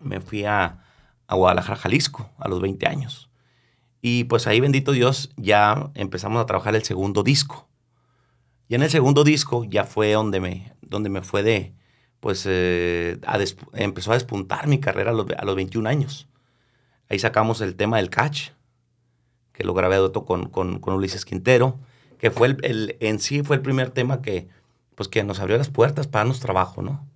me fui a, a Guadalajara, Jalisco, a los 20 años. Y pues ahí, bendito Dios, ya empezamos a trabajar el segundo disco. Y en el segundo disco ya fue donde me, donde me fue de, pues eh, empezó a despuntar mi carrera a los, 21 años. Ahí sacamos el tema del catch, que lo grabé con, con, con Ulises Quintero, que fue el, en sí fue el primer tema que, pues que nos abrió las puertas para darnos trabajo, ¿no?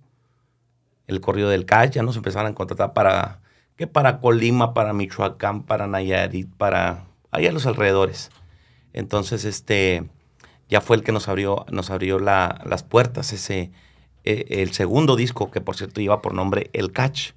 El corrido del catch, ya nos empezaron a contratar para que para Colima, para Michoacán, para Nayarit, para allá los alrededores. Entonces, este, ya fue el que nos abrió, nos abrió las puertas, ese, e, el segundo disco, que por cierto lleva por nombre El Catch.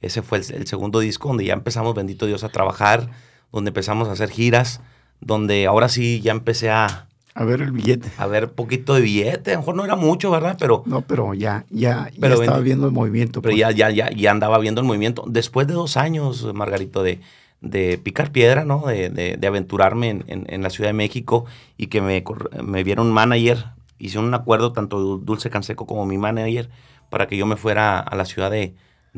Ese fue el, segundo disco donde ya empezamos, bendito Dios, a trabajar, donde empezamos a hacer giras, donde ahora sí ya empecé a, a ver el billete. A ver, poquito de billete. A lo mejor no era mucho, ¿verdad? Pero. No, pero ya, ya, estaba viendo el movimiento. Pero pues. ya, ya, ya, andaba viendo el movimiento. Después de dos años, Margarito, de, de picar piedra, ¿no? De, de, aventurarme en, la Ciudad de México y que me, me vieron manager. Hice un acuerdo tanto Dulce Canseco como mi manager para que yo me fuera a la ciudad de,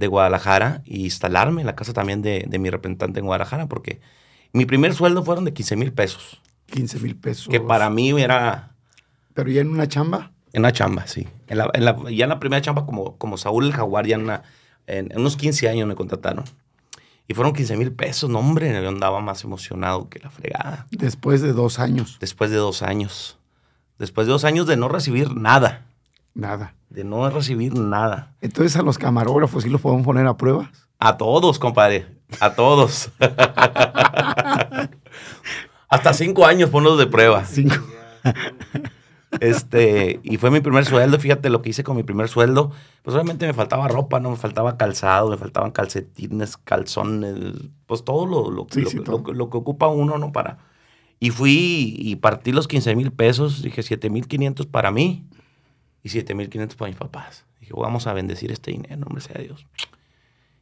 Guadalajara e instalarme en la casa también de, de mi representante en Guadalajara, porque mi primer sueldo fueron de 15 mil pesos. 15 mil pesos. Que para mí era... ¿Pero ya en una chamba? En una chamba, sí. En la, ya en la primera chamba, como, como Saúl el Jaguar, ya en, unos 15 años me contrataron. Y fueron 15 mil pesos, no hombre, yo andaba más emocionado que la fregada. Después de dos años. Después de dos años. Después de dos años de no recibir nada. Nada. De no recibir nada. Entonces a los camarógrafos sí los podemos poner a prueba. A todos, compadre. A todos. Hasta cinco años uno de prueba. Cinco. Este, y fue mi primer sueldo, fíjate lo que hice con mi primer sueldo. Pues obviamente me faltaba ropa, no me faltaba calzado, me faltaban calcetines, calzones, pues todo lo, lo, lo, que ocupa uno, ¿no? Para. Y fui y partí los 15 mil pesos, dije 7 mil 500 para mí y 7 mil 500 para mis papás. Dije, vamos a bendecir este dinero, nombre sea Dios.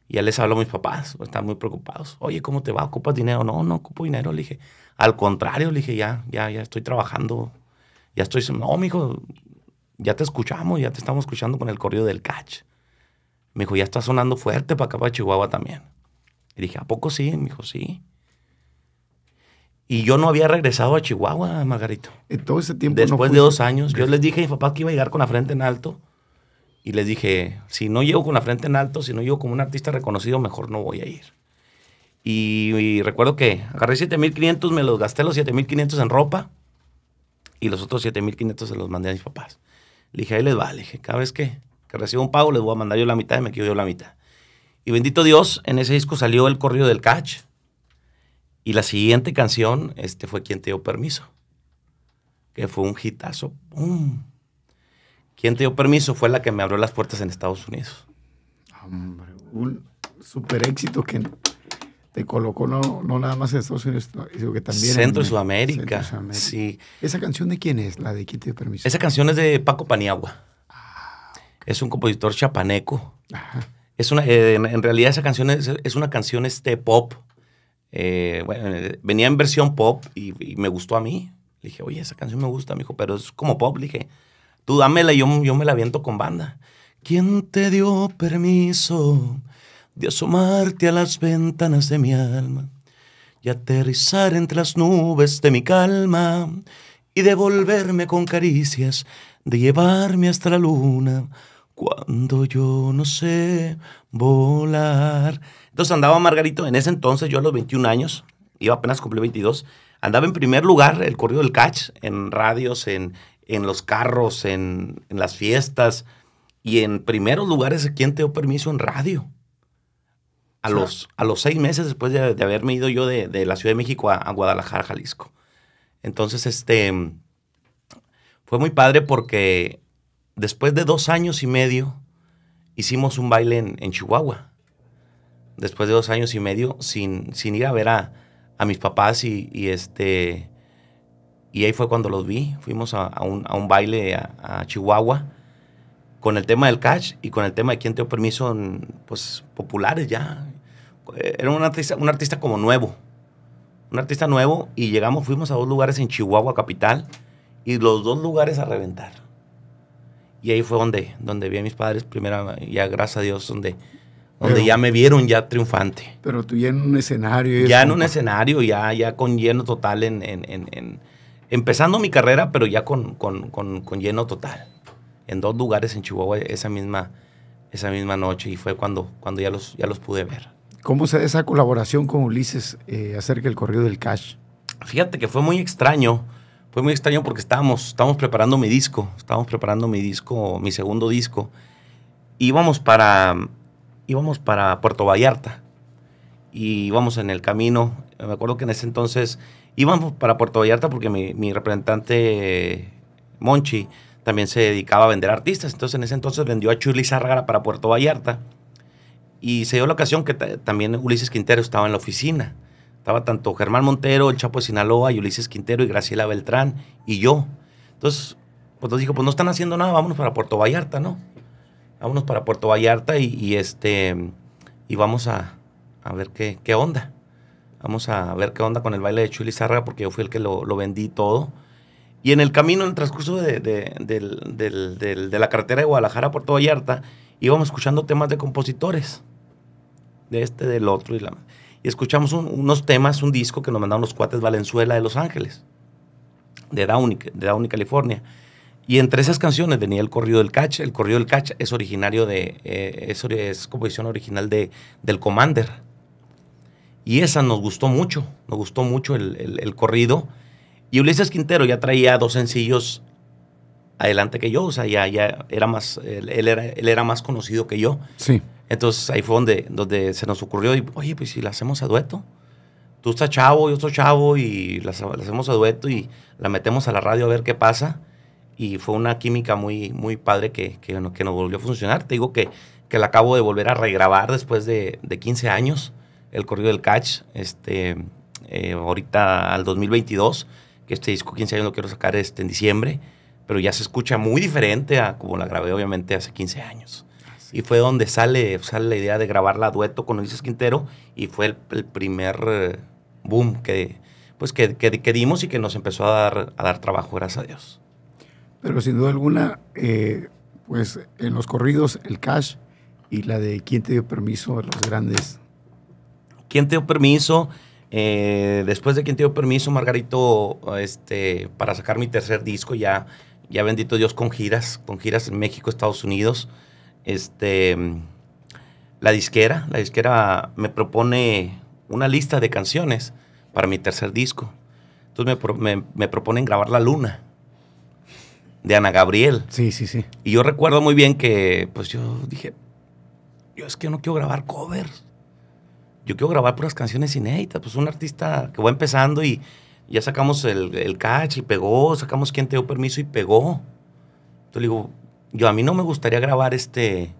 Y ya les hablo a mis papás, están muy preocupados. Oye, ¿cómo te va? ¿Ocupas dinero? No, no ocupo dinero. Le dije, al contrario, le dije, ya, ya, ya estoy trabajando. Ya estoy, no, mijo, ya te escuchamos, ya te estamos escuchando con el corrido del catch. Me dijo, ya está sonando fuerte para acá, para Chihuahua también. Y dije, ¿a poco sí? Me dijo, sí. Y yo no había regresado a Chihuahua, Margarito. En todo ese tiempo. Después de dos años, yo les dije a mi papá que iba a llegar con la frente en alto. Y les dije, si no llego con la frente en alto, si no llego como un artista reconocido, mejor no voy a ir. Y, recuerdo que agarré 7.500, me los gasté los 7.500 en ropa y los otros 7.500 se los mandé a mis papás. Le dije, ahí les va, dije, cada vez que, que recibo un pago les voy a mandar yo la mitad y me quedo yo la mitad. Y bendito Dios, en ese disco salió el corrido del catch. Y la siguiente canción este, fue Quien te dio permiso, que fue un hitazo. Quien te dio permiso fue la que me abrió las puertas en Estados Unidos. Hombre, un super éxito que te colocó no, no nada más en Estados Unidos, sino que también Centro, de Sudamérica. Centro Sudamérica. Sí. ¿Esa canción de quién es? La de quién te dio permiso. Esa canción es de Paco Paniagua. Ah, Es un compositor chapaneco. Ajá. Es una, eh, en realidad esa canción es, una canción este, pop. Eh, bueno, eh, venía en versión pop y, me gustó a mí. Le dije, oye, esa canción me gusta, me dijo, pero es como pop. Le dije, tú dámela y yo, yo me la aviento con banda. ¿Quién te dio permiso de asomarte a las ventanas de mi alma y aterrizar entre las nubes de mi calma y devolverme con caricias, de llevarme hasta la luna cuando yo no sé volar. Entonces andaba Margarito, en ese entonces yo a los 21 años, iba apenas cumplí 22, andaba en primer lugar el corrido del catch, en radios, en, en los carros, en, en las fiestas, y en primeros lugares, ¿quién te dio permiso en radio? a, los, a los seis meses después de, haberme ido yo de, la Ciudad de México a, Guadalajara, Jalisco. Entonces, este, fue muy padre porque después de dos años y medio, hicimos un baile en, Chihuahua. Después de dos años y medio, sin, ir a ver a, mis papás y, este... Y ahí fue cuando los vi. Fuimos a, un, un, baile a Chihuahua con el tema del cash y con el tema de quién te dio permiso, pues populares ya. Eh, era un artista, un artista como nuevo, un artista nuevo y llegamos, fuimos a dos lugares en Chihuahua capital y los dos lugares a reventar. Y ahí fue donde, donde vi a mis padres primera, ya gracias a Dios, donde, donde ya me vieron ya triunfante. Pero tú ya en un escenario. Ya en un escenario, ya, ya con lleno total en, en, en, en empezando mi carrera, pero ya con, con, con, con lleno total en dos lugares en Chihuahua esa misma, esa misma noche y fue cuando, cuando ya, los, ya los pude ver. ¿Cómo se da esa colaboración con Ulises eh, acerca del corrido del Cash? Fíjate que fue muy extraño, fue muy extraño porque estábamos, estábamos preparando mi disco, estábamos preparando mi disco, mi segundo disco. Íbamos para, íbamos para Puerto Vallarta y íbamos en el camino. Me acuerdo que en ese entonces íbamos para Puerto Vallarta porque mi, mi representante Monchi también se dedicaba a vender artistas. Entonces en ese entonces vendió a Chuli Zárraga para Puerto Vallarta. Y se dio la ocasión que también Ulises Quintero estaba en la oficina. Estaba tanto Germán Montero, el Chapo de Sinaloa, y Ulises Quintero y Graciela Beltrán y yo. Entonces, pues nos dijo, pues no están haciendo nada, vámonos para Puerto Vallarta, ¿no? Vámonos para Puerto Vallarta y, este y vamos a, ver qué, qué, onda. Vamos a ver qué onda con el baile de Chuli Zárraga porque yo fui el que lo, lo vendí todo y en el camino, en el transcurso de, la carretera de Guadalajara a Puerto Vallarta, íbamos escuchando temas de compositores, de este, del otro y la... Y escuchamos unos temas, un disco que nos mandaron los cuates Valenzuela de Los Ángeles, de Downey, de California. Y entre esas canciones venía el corrido del catch. El corrido del catch es originario de, eh, es, es, composición original de, del Commander. Y esa nos gustó mucho, nos gustó mucho el, el, el corrido. Y Ulises Quintero ya traía dos sencillos adelante que yo, o sea, ya, ya era más, él, era, él era más conocido que yo. Sí. Entonces ahí fue donde, donde se nos ocurrió, y, oye, pues si la hacemos a dueto, tú estás chavo, yo estoy chavo, y la, hacemos a dueto y la metemos a la radio a ver qué pasa. Y fue una química muy, muy padre que, que, que nos volvió a funcionar. Te digo que, que la acabo de volver a regrabar después de, de 15 años, el corrido del catch, este, eh, ahorita al 2022 que este disco 15 años lo quiero sacar este, en diciembre, pero ya se escucha muy diferente a como la grabé obviamente hace 15 años. Y fue donde sale, sale la idea de grabar la dueto con Ulises Quintero y fue el, primer eh, boom que, pues, que, que, dimos y que nos empezó a dar, a dar trabajo, gracias a Dios. Pero sin duda alguna, eh, pues en los corridos, el cash y la de quién te dio permiso, a los grandes. ¿Quién te dio permiso? Eh, después de quien te dio permiso, Margarito, este, para sacar mi tercer disco, ya, ya bendito Dios, con giras, con giras en México, Estados Unidos. Este, la disquera, la disquera me propone una lista de canciones para mi tercer disco. Entonces me, me proponen grabar La Luna de Ana Gabriel. Sí, sí, sí. Y yo recuerdo muy bien que, pues yo dije, yo es que no quiero grabar covers yo quiero grabar puras canciones inéditas. Pues un artista que va empezando y ya sacamos el, el catch y pegó, sacamos quien te dio permiso y pegó. Entonces digo, yo a mí no me gustaría grabar este,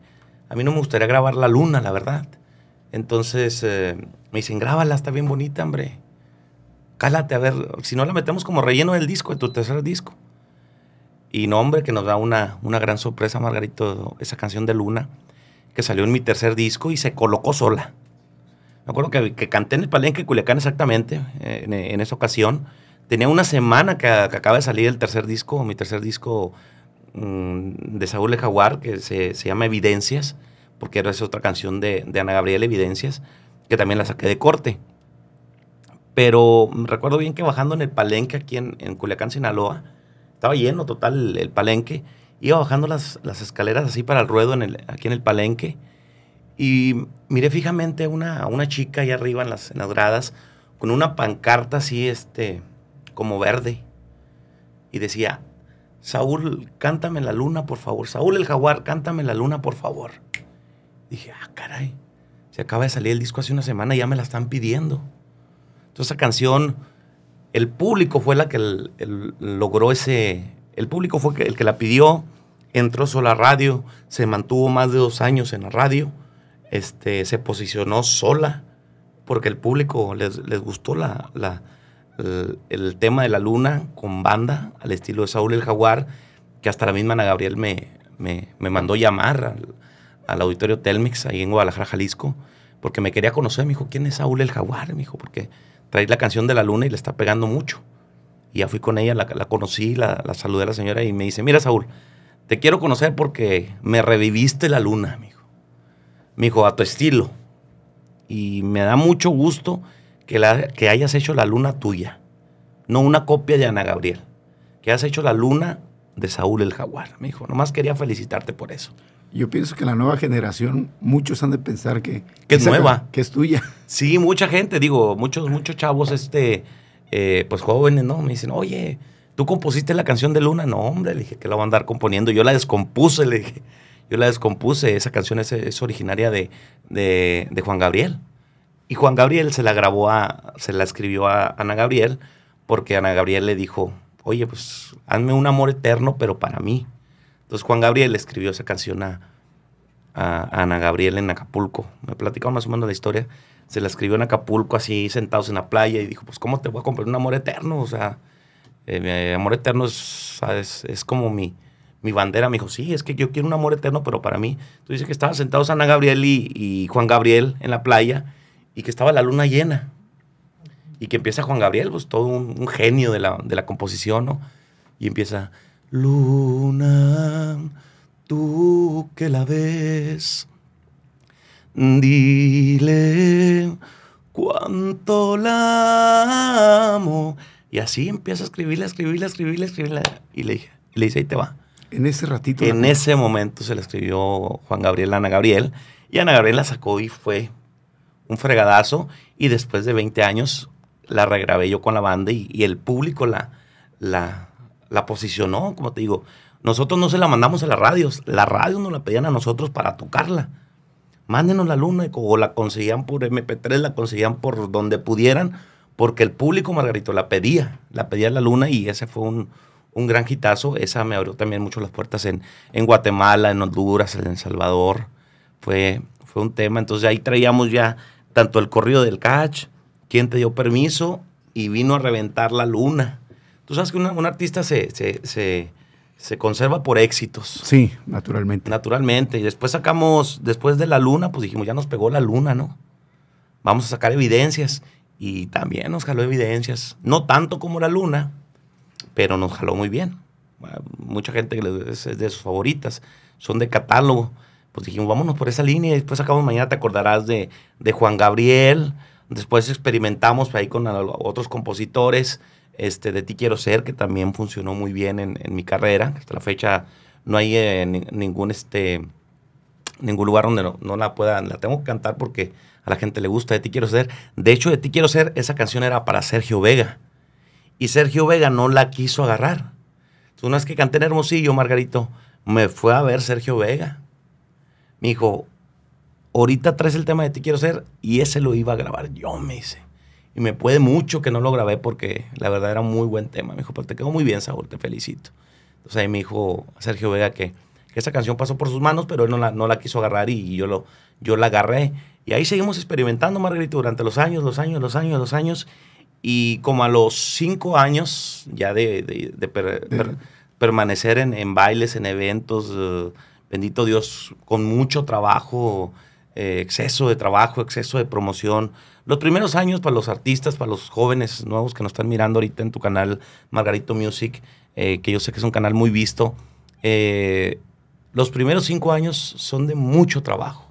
a mí no me gustaría grabar La Luna, la verdad. Entonces eh, me dicen, grábala, está bien bonita, hombre. Cálate, a ver, si no la metemos como relleno del disco, de tu tercer disco. Y no, hombre, que nos da una, una gran sorpresa, Margarito, esa canción de Luna, que salió en mi tercer disco y se colocó sola. Me acuerdo que, canté en el Palenque Culiacán exactamente, eh, en, esa ocasión. Tenía una semana que, acaba de salir el tercer disco, mi tercer disco mm, de Saúl Le Jaguar, que se, llama Evidencias, porque era esa otra canción de, Ana Gabriel, Evidencias, que también la saqué de corte. Pero recuerdo bien que bajando en el Palenque aquí en, Culiacán, Sinaloa, estaba lleno total el, Palenque, iba bajando las, escaleras así para el ruedo en aquí en el Palenque y miré fijamente a una, una chica allá arriba en las, en con una pancarta así, este, como verde. Y decía, Saúl, cántame la luna, por favor. Saúl el jaguar, cántame la luna, por favor. Dije, ah, caray. Se acaba de salir el disco hace una semana y ya me la están pidiendo. Entonces, esa canción, el público fue la que el, logró ese. El público fue el que la pidió, entró solo a la radio, se mantuvo más de dos años en la radio este, se posicionó sola porque el público les, gustó la, la, el, tema de la luna con banda al estilo de Saúl el Jaguar, que hasta la misma Ana Gabriel me, me, me mandó llamar al, auditorio Telmex ahí en Guadalajara, Jalisco, porque me quería conocer. Me dijo, ¿quién es Saúl el Jaguar? Me dijo, porque trae la canción de la luna y le está pegando mucho. Y ya fui con ella, la, conocí, la, la saludé a la señora y me dice, mira Saúl, te quiero conocer porque me reviviste la luna, amigo. Me dijo, a tu estilo. Y me da mucho gusto que, la, hayas hecho la luna tuya, no una copia de Ana Gabriel. Que has hecho la luna de Saúl el Jaguar. Me dijo, nomás quería felicitarte por eso. Yo pienso que la nueva generación, muchos han de pensar que, que es nueva. Que es tuya. Sí, mucha gente, digo, muchos, muchos chavos, este, eh, pues jóvenes, ¿no? Me dicen, oye, ¿tú compusiste la canción de Luna? No, hombre, le dije que la va a andar componiendo. Yo la descompuse, le dije yo la descompuse. Esa canción es, originaria de, de, Juan Gabriel. Y Juan Gabriel se la grabó a, se la escribió a Ana Gabriel porque Ana Gabriel le dijo, oye, pues hazme un amor eterno, pero para mí. Entonces Juan Gabriel escribió esa canción a, Ana Gabriel en Acapulco. Me platicaba más o menos la historia. Se la escribió en Acapulco, así sentados en la playa, y dijo, pues, ¿cómo te voy a comprar un amor eterno? O sea, eh, mi amor eterno es, es, como mi, mi bandera, me dijo, sí, es que yo quiero un amor eterno, pero para mí. Tú dices que estaban sentados Ana Gabriel y, Juan Gabriel en la playa y que estaba la luna llena. Y que empieza Juan Gabriel, pues todo un, genio de la, composición, ¿no? Y empieza, luna, tú que la ves, dile cuánto la amo. Y así empieza a escribirla, escribirla, escribirla, escribirla. Y le le dice, ahí te va. En ese ratito. En ese momento se la escribió Juan Gabriel a Ana Gabriel. Y Ana Gabriel la sacó y fue un fregadazo. Y después de 20 años la regrabé yo con la banda y, el público la, la, la, posicionó, como te digo. Nosotros no se la mandamos a las radios. Las radios nos la pedían a nosotros para tocarla. Mándenos la luna o la conseguían por MP3, la conseguían por donde pudieran, porque el público, Margarito, la pedía. La pedía la luna y ese fue un, un gran hitazo. Esa me abrió también mucho las puertas en, en Guatemala, en Honduras, en El Salvador. Fue, fue un tema. Entonces ahí traíamos ya tanto el corrido del catch, quién te dio permiso y vino a reventar la luna. Tú sabes que un artista se, se, se, conserva por éxitos. Sí, naturalmente. Naturalmente. Y después sacamos, después de la luna, pues dijimos, ya nos pegó la luna, ¿no? Vamos a sacar evidencias. Y también nos jaló evidencias. No tanto como la luna, pero nos jaló muy bien. Ah, mucha gente que es de sus favoritas, son de catálogo. Pues dijimos, vámonos por esa línea y después acabamos mañana, te acordarás de, de Juan Gabriel. Después experimentamos ahí con otros compositores. Este, de ti quiero ser, que también funcionó muy bien en, mi carrera. Hasta la fecha no hay eh, ningún, este, ningún lugar donde no, no, la pueda, la tengo que cantar porque a la gente le gusta de ti quiero ser. De hecho, de ti quiero ser, esa canción era para Sergio Vega y Sergio Vega no la quiso agarrar. Entonces, una vez que canté en Hermosillo, Margarito, me fue a ver Sergio Vega. Me dijo, ahorita traes el tema de Ti Quiero Ser y ese lo iba a grabar yo, me hice. Y me puede mucho que no lo grabé porque la verdad era muy buen tema. Me dijo, pero te quedó muy bien, Saúl, te felicito. Entonces ahí me dijo Sergio Vega que, esa canción pasó por sus manos, pero él no la, no la quiso agarrar y yo, lo, yo la agarré. Y ahí seguimos experimentando, Margarito, durante los años, los años, los años, los años. Y como a los cinco años ya de, permanecer en, bailes, en eventos, eh, bendito Dios, con mucho trabajo, eh, exceso de trabajo, exceso de promoción. Los primeros años para los artistas, para los jóvenes nuevos que nos están mirando ahorita en tu canal, Margarito Music, eh, que yo sé que es un canal muy visto, los primeros cinco años son de mucho trabajo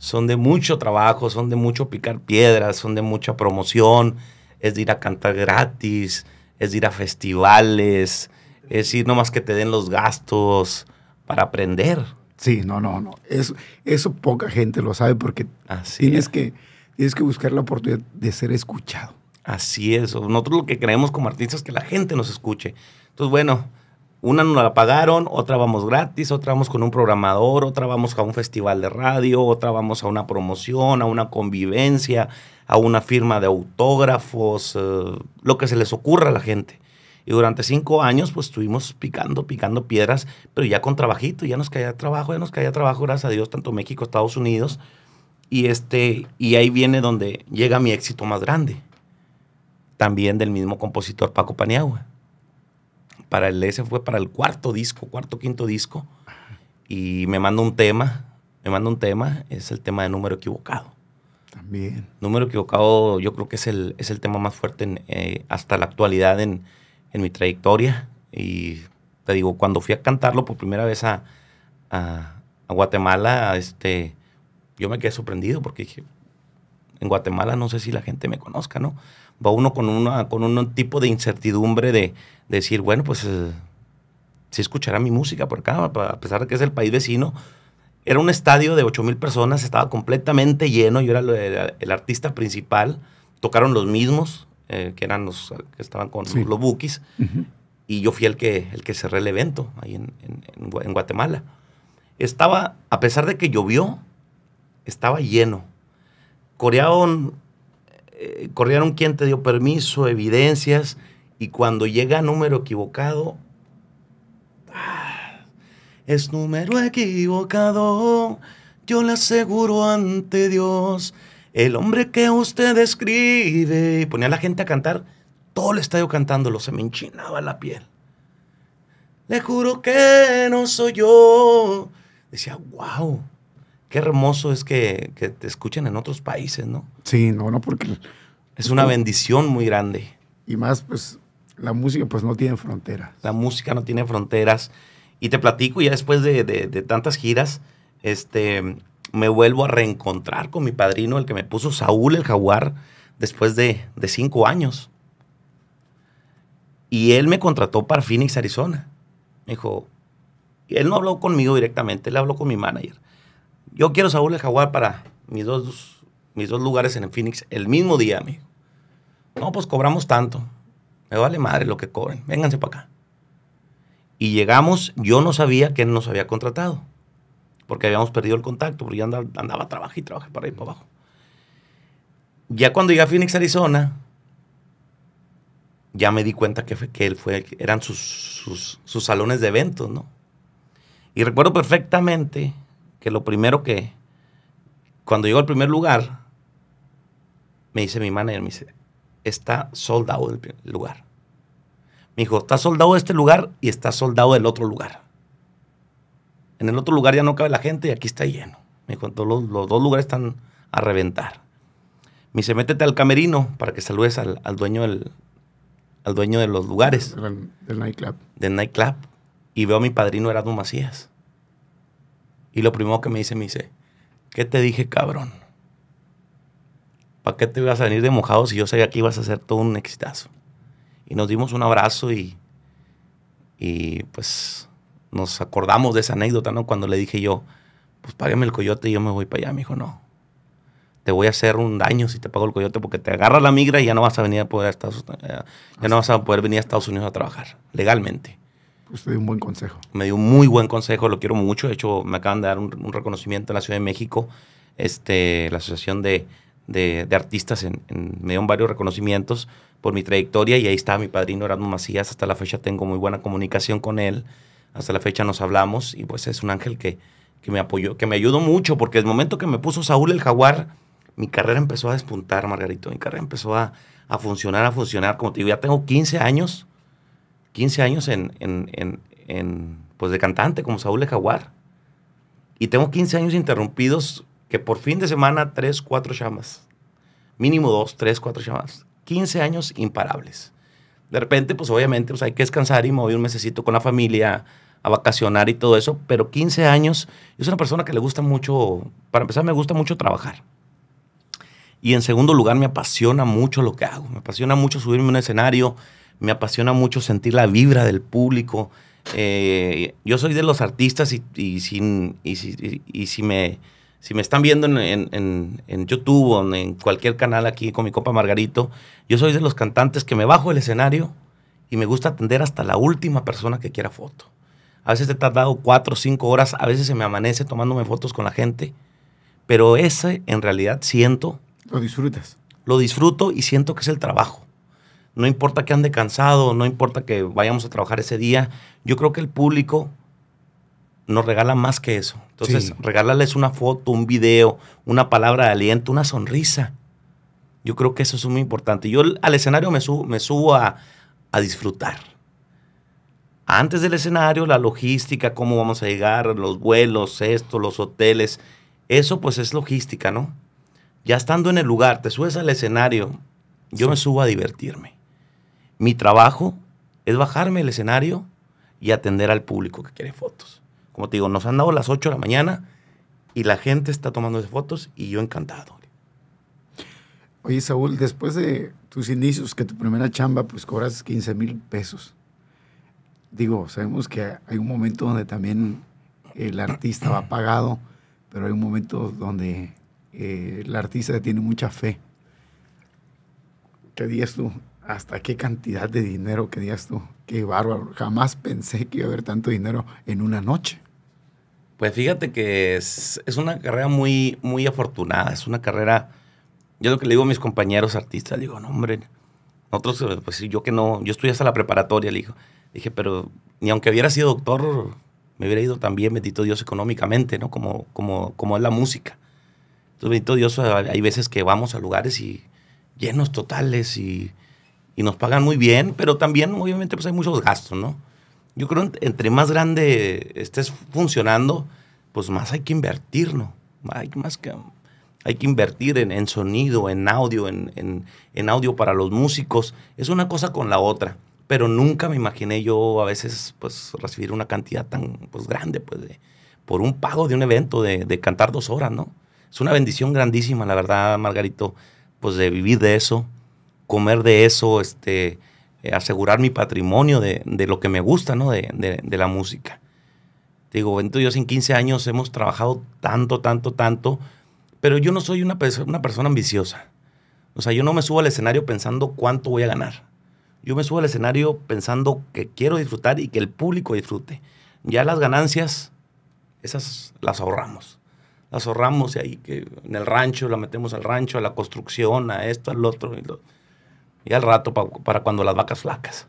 son de mucho trabajo, son de mucho picar piedras, son de mucha promoción, es de ir a cantar gratis, es de ir a festivales, es ir nomás que te den los gastos para aprender. Sí, no, no, no. Eso, eso poca gente lo sabe porque tienes, que, tienes que buscar la oportunidad de ser escuchado. Así es. Nosotros lo que creemos como artistas es que la gente nos escuche. Entonces, bueno, una nos la pagaron, otra vamos gratis, otra vamos con un programador, otra vamos a un festival de radio, otra vamos a una promoción, a una convivencia, a una firma de autógrafos, eh, lo que se les ocurra a la gente. Y durante cinco años, pues estuvimos picando, picando piedras, pero ya con trabajito, ya nos caía trabajo, ya nos caía trabajo, gracias a Dios, tanto México, Estados Unidos. Y, este, y ahí viene donde llega mi éxito más grande, también del mismo compositor Paco Paniagua para el, ese fue para el cuarto disco, cuarto, quinto disco. Y me manda un tema, me manda un tema, es el tema de número equivocado. También. Número equivocado, yo creo que es el, es el tema más fuerte eh, hasta la actualidad en, en, mi trayectoria. Y te digo, cuando fui a cantarlo por primera vez a, a, Guatemala, este, yo me quedé sorprendido porque dije, en Guatemala no sé si la gente me conozca, ¿no? va uno con, una, con un tipo de incertidumbre de, decir, bueno, pues eh, si escuchará mi música por acá, a pesar de que es el país vecino. Era un estadio de 8 mil personas, estaba completamente lleno, yo era el, artista principal, tocaron los mismos, eh, que eran los que estaban con los Bookies, y yo fui el que, el que cerré el evento ahí en, Guatemala. Estaba, a pesar de que llovió, estaba lleno. Corearon eh, corrieron quien te dio permiso, evidencias, y cuando llega número equivocado, ah, es número equivocado, yo le aseguro ante Dios, el hombre que usted describe, y ponía a la gente a cantar, todo el estadio cantándolo, se me enchinaba la piel. Le juro que no soy yo. Decía, wow, qué hermoso es que, te escuchen en otros países, ¿no? Sí, no, no, porque... Es una bendición muy grande. Y más, pues, la música pues no tiene fronteras. La música no tiene fronteras. Y te platico, ya después de, tantas giras, este, me vuelvo a reencontrar con mi padrino, el que me puso Saúl el Jaguar, después de, de cinco años. Y él me contrató para Phoenix, Arizona. Me dijo, él no habló conmigo directamente, él habló con mi manager yo quiero Saúl el Jaguar para mis dos, mis dos lugares en el Phoenix el mismo día, amigo. No, pues cobramos tanto. Me vale madre lo que cobren. Vénganse para acá. Y llegamos, yo no sabía que él nos había contratado. Porque habíamos perdido el contacto, porque yo andaba, a trabajar y trabajé para ir para abajo. Ya cuando llegué a Phoenix, Arizona, ya me di cuenta que, que él fue, eran sus, sus, sus, salones de eventos, ¿no? Y recuerdo perfectamente que lo primero que, cuando llego al primer lugar, me dice mi manager, me dice, está soldado el lugar. Me dijo, está soldado este lugar y está soldado del otro lugar. En el otro lugar ya no cabe la gente y aquí está lleno. Me dijo, los, los dos lugares están a reventar. Me dice, métete al camerino para que saludes al, al dueño al dueño de los lugares. Del, nightclub. Del nightclub. Y veo a mi padrino Erasmo Macías. Y lo primero que me dice, me dice, ¿qué te dije, cabrón? ¿Para qué te ibas a venir de mojado si yo sabía que ibas a hacer todo un exitazo? Y nos dimos un abrazo y, y pues nos acordamos de esa anécdota, ¿no? Cuando le dije yo, pues págame el coyote y yo me voy para allá. Me dijo, no, te voy a hacer un daño si te pago el coyote porque te agarra la migra y ya no vas a venir a poder eh, ya no vas a poder venir a Estados Unidos a trabajar legalmente usted dio un buen consejo. Me dio un muy buen consejo, lo quiero mucho. De hecho, me acaban de dar un, reconocimiento en la Ciudad de México, este, la Asociación de, de, Artistas, en, me dio varios reconocimientos por mi trayectoria y ahí está mi padrino Erasmo Macías. Hasta la fecha tengo muy buena comunicación con él. Hasta la fecha nos hablamos y pues es un ángel que, que me apoyó, que me ayudó mucho, porque el momento que me puso Saúl el Jaguar, mi carrera empezó a despuntar, Margarito. Mi carrera empezó a, a funcionar, a funcionar. Como te digo, ya tengo 15 años 15 años en, pues de cantante como Saúl de Jaguar. Y tengo 15 años interrumpidos que por fin de semana tres, cuatro llamas. Mínimo dos, tres, cuatro llamas. 15 años imparables. De repente, pues obviamente pues hay que descansar y me voy un mesecito con la familia a vacacionar y todo eso, pero 15 años, yo soy una persona que le gusta mucho, para empezar me gusta mucho trabajar. Y en segundo lugar, me apasiona mucho lo que hago. Me apasiona mucho subirme a un escenario, me apasiona mucho sentir la vibra del público. Eh, yo soy de los artistas y, si, me, están viendo en, YouTube o en cualquier canal aquí con mi copa Margarito, yo soy de los cantantes que me bajo el escenario y me gusta atender hasta la última persona que quiera foto. A veces he tardado cuatro o cinco horas, a veces se me amanece tomándome fotos con la gente, pero ese en realidad siento... Lo disfrutas. Lo disfruto y siento que es el trabajo. No importa que ande cansado, no importa que vayamos a trabajar ese día. Yo creo que el público nos regala más que eso. Entonces, regálales una foto, un video, una palabra de aliento, una sonrisa. Yo creo que eso es muy importante. Yo al escenario me subo, a, disfrutar. Antes del escenario, la logística, cómo vamos a llegar, los vuelos, esto, los hoteles. Eso pues es logística, ¿no? Ya estando en el lugar, te subes al escenario, yo me subo a divertirme. Mi trabajo es bajarme el escenario y atender al público que quiere fotos. Como te digo, nos han dado las 8 de la mañana y la gente está tomando fotos y yo encantado. Oye, Saúl, después de tus inicios, que tu primera chamba, pues cobras 15 mil pesos. Digo, sabemos que hay un momento donde también el artista va pagado, pero hay un momento donde eh, el artista tiene mucha fe. ¿Qué dirías tú? hasta qué cantidad de dinero que tú. Qué bárbaro. Jamás pensé que iba a haber tanto dinero en una noche. Pues fíjate que es, una carrera muy, muy afortunada. Es una carrera. Yo lo que le digo a mis compañeros artistas, digo, no, hombre, nosotros, pues yo que no, yo estudié hasta la preparatoria, le digo, dije, pero ni aunque hubiera sido doctor, me hubiera ido también, bendito Dios, económicamente, ¿no? Como, como, como es la música. Entonces, bendito Dios, hay veces que vamos a lugares y llenos totales y y nos pagan muy bien, pero también obviamente pues hay muchos gastos, ¿no? Yo creo que entre más grande estés funcionando, pues más hay que invertir, ¿no? Hay más que, hay que invertir en, sonido, en audio, en, en, audio para los músicos. Es una cosa con la otra. Pero nunca me imaginé yo a veces pues recibir una cantidad tan pues, grande pues, por un pago de un evento de, de cantar dos horas, ¿no? Es una bendición grandísima, la verdad, Margarito, pues de vivir de eso comer de eso, este, eh, asegurar mi patrimonio de, lo que me gusta, ¿no? De, la música. Digo, yo sin 15 años hemos trabajado tanto, tanto, tanto, pero yo no soy una, persona ambiciosa. O sea, yo no me subo al escenario pensando cuánto voy a ganar. Yo me subo al escenario pensando que quiero disfrutar y que el público disfrute. Ya las ganancias, esas las ahorramos. Las ahorramos y ahí que en el rancho, la metemos al rancho, a la construcción, a esto, al otro y al rato para cuando las vacas flacas.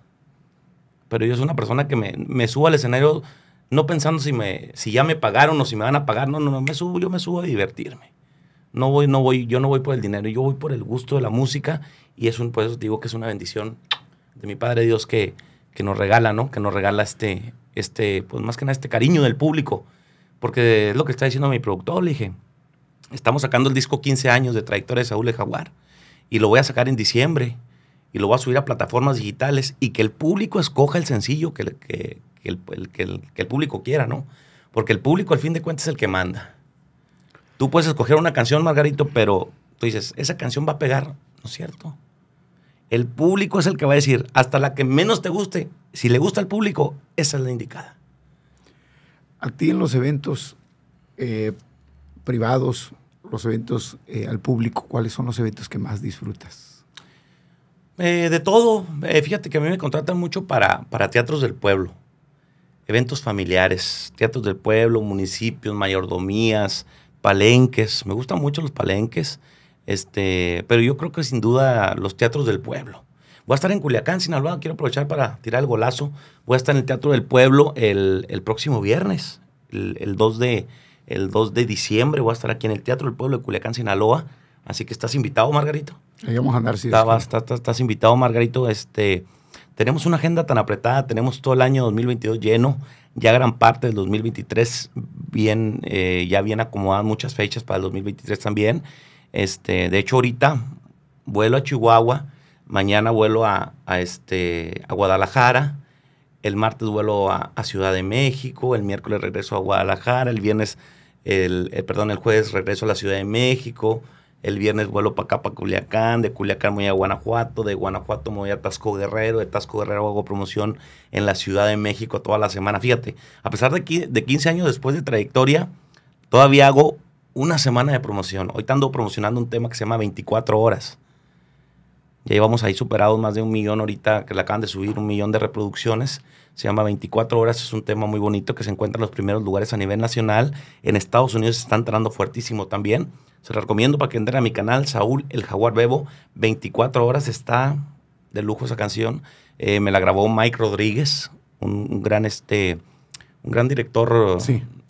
Pero yo soy una persona que me, me subo al escenario no pensando si, me, si ya me pagaron o si me van a pagar. No, no, no, me subo, yo me subo a divertirme. No voy, no voy, yo no voy por el dinero, yo voy por el gusto de la música y es un, pues digo que es una bendición de mi Padre Dios que, nos regala, ¿no? Que nos regala este, este, pues más que nada este cariño del público. Porque es lo que está diciendo mi productor, le dije, estamos sacando el disco 15 años de trayectoria de Saúl de Jaguar y lo voy a sacar en diciembre y lo va a subir a plataformas digitales y que el público escoja el sencillo que, el, que el, público quiera, ¿no? Porque el público al fin de cuentas es el que manda. Tú puedes escoger una canción, Margarito, pero tú dices, esa canción va a pegar, ¿no es cierto? El público es el que va a decir, hasta la que menos te guste, si le gusta al público, esa es la indicada. A ti en los eventos eh, privados, los eventos eh, al público, ¿cuáles son los eventos que más disfrutas? Eh, de todo. Eh, fíjate que a mí me contratan mucho para, para teatros del pueblo, eventos familiares, teatros del pueblo, municipios, mayordomías, palenques. Me gustan mucho los palenques, este, pero yo creo que sin duda los teatros del pueblo. Voy a estar en Culiacán, Sinaloa. Quiero aprovechar para tirar el golazo. Voy a estar en el Teatro del Pueblo el, el próximo viernes, el, de, el 2 de diciembre. Voy a estar aquí en el Teatro del Pueblo de Culiacán, Sinaloa. Así que estás invitado, Margarito estás, invitado, Margarito. Este, tenemos una agenda tan apretada, tenemos todo el año 2022 lleno, ya gran parte del 2023 bien, eh, ya bien acomodadas muchas fechas para el 2023 también. Este, de hecho, ahorita vuelo a Chihuahua, mañana vuelo a, este, a Guadalajara, el martes vuelo a, Ciudad de México, el miércoles regreso a Guadalajara, el viernes, el, eh, perdón, el jueves regreso a la Ciudad de México, el viernes vuelo para acá, para Culiacán. De Culiacán voy a Guanajuato. De Guanajuato voy a Tasco Guerrero. De Tasco Guerrero hago promoción en la Ciudad de México toda la semana. Fíjate, a pesar de, que, de 15 años después de trayectoria, todavía hago una semana de promoción. Hoy ando promocionando un tema que se llama 24 horas. Ya llevamos ahí superados más de un millón ahorita, que le acaban de subir un millón de reproducciones. Se llama 24 horas, es un tema muy bonito que se encuentra en los primeros lugares a nivel nacional. En Estados Unidos se está entrando fuertísimo también. Se lo recomiendo para que entren a mi canal, Saúl El Jaguar Bebo. 24 horas está de lujo esa canción. Eh, me la grabó Mike Rodríguez, un, gran, este, un gran director,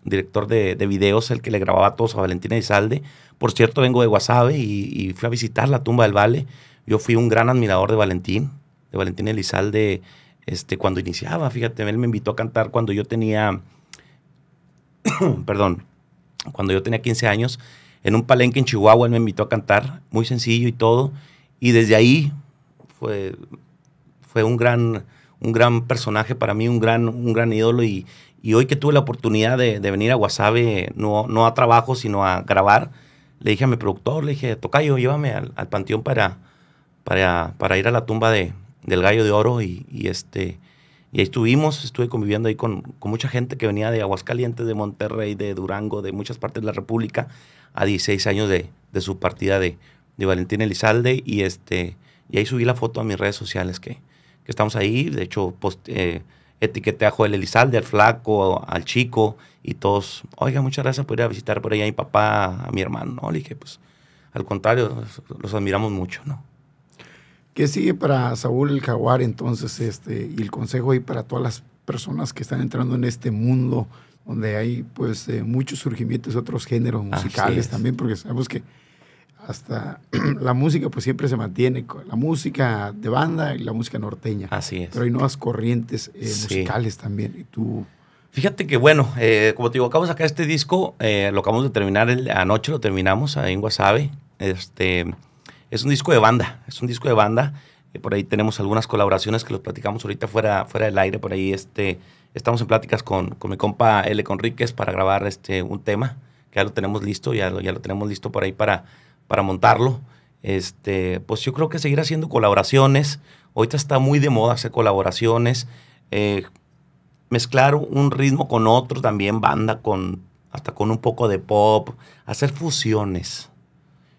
director de, videos, el que le grababa a todos a Valentín Elizalde... Por cierto, vengo de Guasave y, fui a visitar la tumba del Vale. Yo fui un gran admirador de Valentín, de Valentín Elizalde, este, cuando iniciaba. Fíjate, él me invitó a cantar cuando yo tenía, perdón, cuando yo tenía 15 años en un palenque en Chihuahua, él me invitó a cantar, muy sencillo y todo, y desde ahí fue, fue un, gran, un gran personaje para mí, un gran, un gran ídolo, y, hoy que tuve la oportunidad de, venir a Guasave, no, no, a trabajo, sino a grabar, le dije a mi productor, le dije, Tocayo, llévame al, panteón para, para, para, ir a la tumba de, del Gallo de Oro, y, y este... Y ahí estuvimos, estuve conviviendo ahí con, con, mucha gente que venía de Aguascalientes, de Monterrey, de Durango, de muchas partes de la República, a 16 años de, su partida de, Valentín Elizalde y este y ahí subí la foto a mis redes sociales que, estamos ahí, de hecho post, pues, eh, etiqueté a Joel Elizalde, al flaco, al chico y todos, oiga, muchas gracias por ir a visitar por ahí a mi papá, a mi hermano, ¿no? Le dije, pues al contrario, los admiramos mucho, ¿no? ¿Qué sigue para Saúl el Jaguar entonces este, y el consejo y para todas las personas que están entrando en este mundo? donde hay pues eh, muchos surgimientos de otros géneros musicales también, porque sabemos que hasta la música pues siempre se mantiene, la música de banda y la música norteña. Así es. Pero hay nuevas corrientes eh, musicales también. Y tú... Fíjate que bueno, eh, como te digo, acabamos acá este disco, lo acabamos de terminar el, anoche, lo terminamos ahí en Guasave, Este, es un disco de banda, es un disco de banda. por ahí tenemos algunas colaboraciones que los platicamos ahorita fuera, fuera del aire, por ahí este... Estamos en pláticas con, mi compa L. Conríquez para grabar este, un tema, que ya lo tenemos listo, ya lo, ya lo tenemos listo por ahí para, para montarlo. Este, pues yo creo que seguir haciendo colaboraciones. Ahorita está muy de moda hacer colaboraciones. Eh, mezclar un ritmo con otro también, banda con hasta con un poco de pop, hacer fusiones.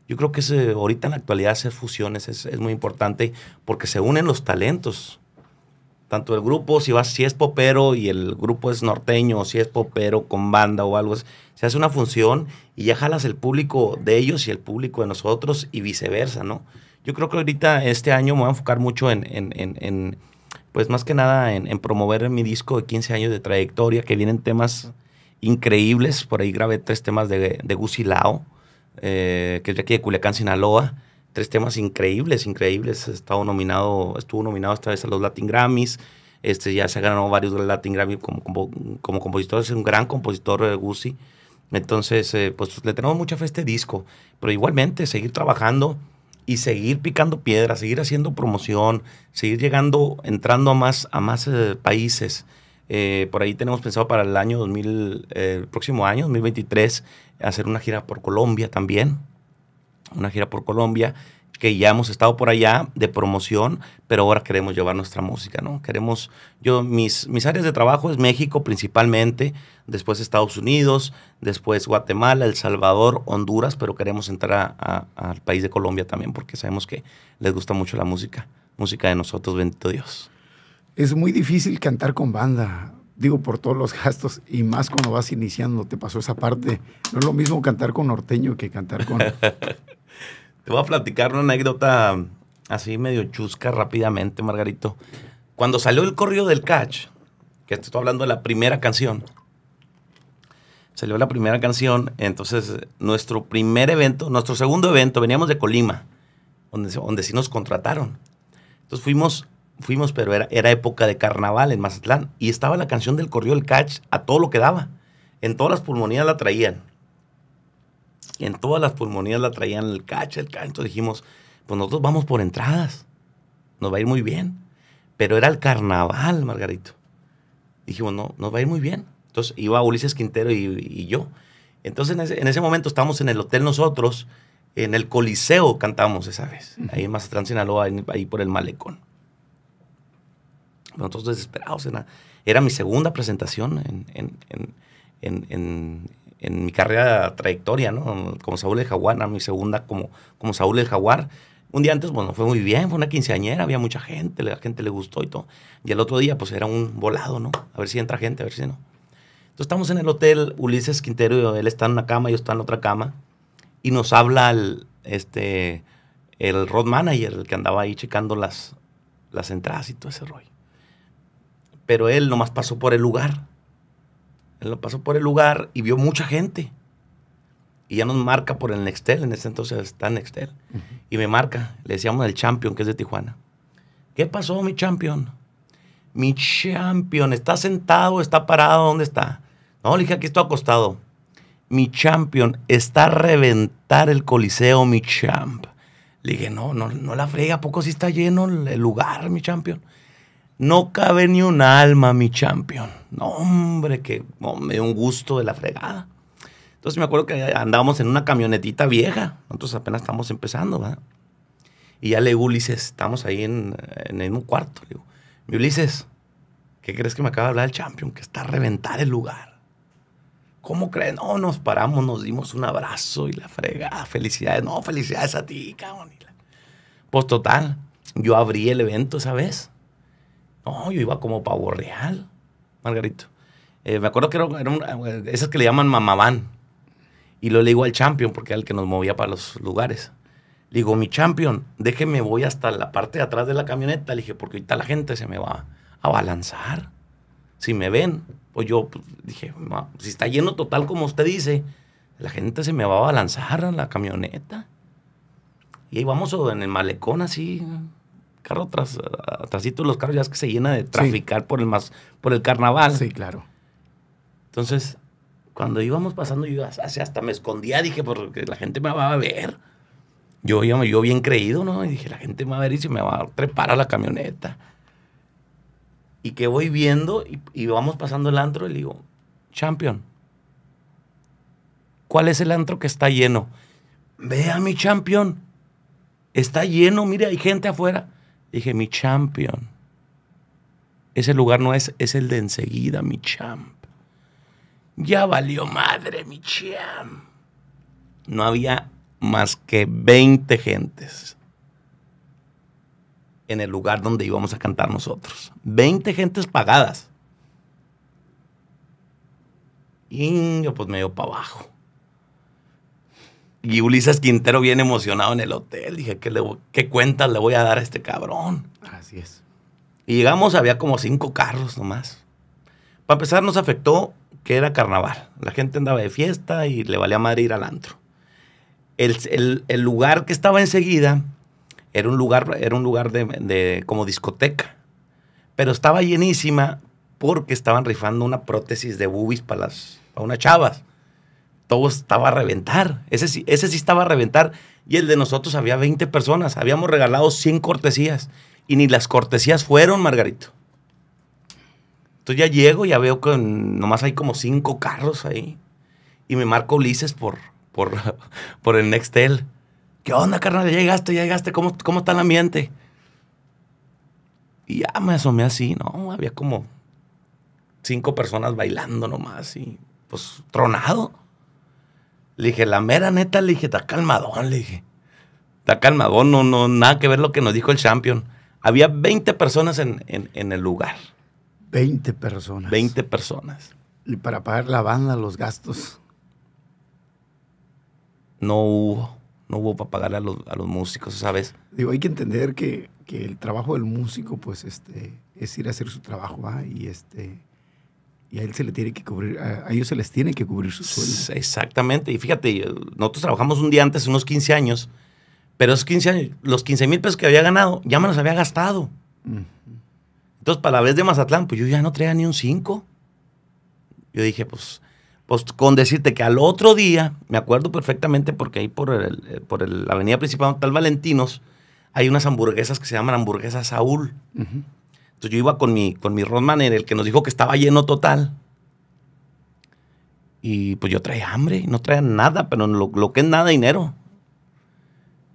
Yo creo que ahorita en la actualidad hacer fusiones es, es, muy importante porque se unen los talentos tanto el grupo, si, vas si es popero y el grupo es norteño, o si es popero con banda o algo, se hace una función y ya jalas el público de ellos y el público de nosotros y viceversa, ¿no? Yo creo que ahorita este año me voy a enfocar mucho en, en, pues más que nada en, promover mi disco de 15 años de trayectoria, que vienen temas increíbles, por ahí grabé tres temas de, de Gusilao, eh, que es de aquí de Culiacán, Sinaloa, tres temas increíbles, increíbles. Estado nominado, estuvo nominado esta vez a los Latin Grammys. Este, ya se ganó varios Latin Grammys... como, como, como compositor, es un gran compositor de eh, Guzzi. Entonces, eh, pues le tenemos mucha fe a este disco, pero igualmente seguir trabajando y seguir picando piedras, seguir haciendo promoción, seguir llegando, entrando a más, a más eh, países. por ahí tenemos pensado para el año 2000, el próximo año, 2023, hacer una gira por Colombia también una gira por Colombia, que ya hemos estado por allá de promoción, pero ahora queremos llevar nuestra música, ¿no? Queremos, yo, mis, mis áreas de trabajo es México principalmente, después Estados Unidos, después Guatemala, El Salvador, Honduras, pero queremos entrar al país de Colombia también, porque sabemos que les gusta mucho la música, música de nosotros, bendito Dios. Es muy difícil cantar con banda, digo, por todos los gastos y más cuando vas iniciando, te pasó esa parte. No es lo mismo cantar con norteño que cantar con... Te voy a platicar una anécdota mm, así medio chusca rápidamente, Margarito. Cuando salió el corrido del catch, que estoy hablando de la primera canción, salió la primera canción, entonces eh, nuestro primer evento, nuestro segundo evento, veníamos de Colima, donde, donde sí nos contrataron. Entonces fuimos, fuimos pero era, era época de carnaval en Mazatlán, y estaba la canción del corrido del catch a todo lo que daba. En todas las pulmonías la traían. Y en todas las pulmonías la traían el cacho, el canto dijimos, pues nosotros vamos por entradas. Nos va a ir muy bien. Pero era el carnaval, Margarito. Dijimos, no, nos va a ir muy bien. Entonces iba Ulises Quintero y, yo. Entonces en ese, momento estábamos en el hotel nosotros, en el Coliseo cantamos esa vez, ahí en Mazatlán, Sinaloa, ahí por el malecón. Nosotros desesperados, era, mi segunda presentación en, en mi carrera trayectoria, ¿no? Como Saúl el Jaguar, mi segunda como, como Saúl el Jaguar. Un día antes, bueno, fue muy bien, fue una quinceañera, había mucha gente, la gente le gustó y todo. Y el otro día, pues era un volado, ¿no? A ver si entra gente, a ver si no. Entonces estamos en el hotel, Ulises Quintero, él está en una cama, yo estoy en otra cama, y nos habla el, este, el road manager, el que andaba ahí checando las, las entradas y todo ese rollo. Pero él nomás pasó por el lugar, él lo pasó por el lugar y vio mucha gente. Y ya nos marca por el Nextel, en ese entonces está Nextel. Y me marca, le decíamos el Champion, que es de Tijuana. ¿Qué pasó, mi Champion? Mi Champion, ¿está sentado, está parado, dónde está? No, le dije, aquí estoy acostado. Mi Champion, está a reventar el coliseo, mi Champ. Le dije, no, no, no la frega, ¿a poco sí está lleno el lugar, mi Champion? No cabe ni un alma, mi champion. No, hombre, que oh, me dio un gusto de la fregada. Entonces me acuerdo que andábamos en una camionetita vieja. Nosotros apenas estamos empezando, ¿verdad? Y ya le digo, Ulises, estamos ahí en, en el mismo cuarto. Le digo, mi Ulises, ¿qué crees que me acaba de hablar el champion? Que está a reventar el lugar. ¿Cómo crees? No, nos paramos, nos dimos un abrazo y la fregada. Felicidades. No, felicidades a ti, cabrón. Pues total, yo abrí el evento esa vez. No, yo iba como pavo real, Margarito. Eh, me acuerdo que eran eh, esas que le llaman mamaván. Y lo le digo al champion, porque era el que nos movía para los lugares. Le digo, mi champion, déjeme, voy hasta la parte de atrás de la camioneta. Le dije, porque ahorita la gente se me va a balanzar. Si me ven, pues yo pues, dije, si está lleno total como usted dice, la gente se me va a balanzar en la camioneta. Y ahí vamos en el malecón así, carro tras, trasito los carros ya es que se llena de traficar por, el más, por el carnaval. Sí, claro. Entonces, cuando íbamos pasando, yo hasta me escondía, dije, porque la gente me va a ver. Yo, yo, bien creído, ¿no? Y dije, la gente me va a ver y se me va a trepar la camioneta. Y que voy viendo y, vamos pasando el antro y le digo, Champion, ¿cuál es el antro que está lleno? Vea mi Champion, está lleno, mira, hay gente afuera. Dije, mi champion. Ese lugar no es, es el de enseguida, mi champ. Ya valió madre, mi champ. No había más que 20 gentes en el lugar donde íbamos a cantar nosotros. 20 gentes pagadas. Y yo pues me para abajo. Y Ulises Quintero bien emocionado en el hotel. Dije, ¿qué, le, qué cuentas le voy a dar a este cabrón? Así es. Y llegamos, había como cinco carros nomás. Para empezar, nos afectó que era carnaval. La gente andaba de fiesta y le valía madre ir al antro. El, lugar que estaba enseguida era un lugar, era un lugar de, como discoteca. Pero estaba llenísima porque estaban rifando una prótesis de boobies para, las, para unas chavas todo estaba a reventar. Ese sí, ese sí estaba a reventar. Y el de nosotros había 20 personas. Habíamos regalado 100 cortesías. Y ni las cortesías fueron, Margarito. Entonces ya llego, ya veo que nomás hay como 5 carros ahí. Y me marco Ulises por, por, el Nextel. ¿Qué onda, carnal? Ya llegaste, ya llegaste. ¿Cómo, cómo está el ambiente? Y ya me asomé así, ¿no? Había como cinco personas bailando nomás y pues tronado. Le dije, la mera neta, le dije, está calmadón, le dije. Está calmadón, no, no, nada que ver lo que nos dijo el champion. Había 20 personas en, el lugar. 20 personas. 20 personas. ¿Y para pagar la banda, los gastos? No hubo. No hubo para pagar a los, músicos, ¿sabes? Digo, hay que entender que, que, el trabajo del músico, pues, este, es ir a hacer su trabajo, ¿ah? Y este y a él se le tiene que cubrir, a, ellos se les tiene que cubrir sus sueldos. Exactamente. Y fíjate, nosotros trabajamos un día antes, unos 15 años, pero esos 15 años, los 15 mil pesos que había ganado, ya me los había gastado. Entonces, para la vez de Mazatlán, pues yo ya no traía ni un 5. Yo dije, pues, pues con decirte que al otro día, me acuerdo perfectamente porque ahí por, eh, por la avenida principal Tal Valentinos, hay unas hamburguesas que se llaman hamburguesas Saúl yo iba con mi, con mi el que nos dijo que estaba lleno total. Y pues yo traía hambre, no traía nada, pero lo, lo que es nada, dinero.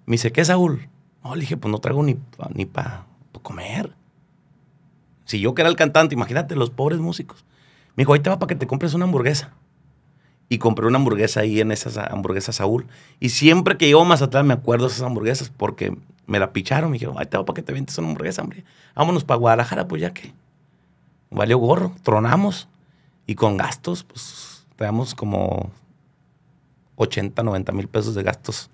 Me dice, ¿qué, Saúl? No, le dije, pues no traigo ni, ni para comer. Si yo que era el cantante, imagínate, los pobres músicos. Me dijo, ahí te va para que te compres una hamburguesa. Y compré una hamburguesa ahí en esas hamburguesas Saúl. Y siempre que llevo más atrás me acuerdo de esas hamburguesas porque me la picharon. Me dijeron, ay, te para que te vientes una hamburguesa, hombre. Vámonos para Guadalajara, pues ya que valió gorro, tronamos. Y con gastos, pues traíamos como 80, 90 mil pesos de gastos.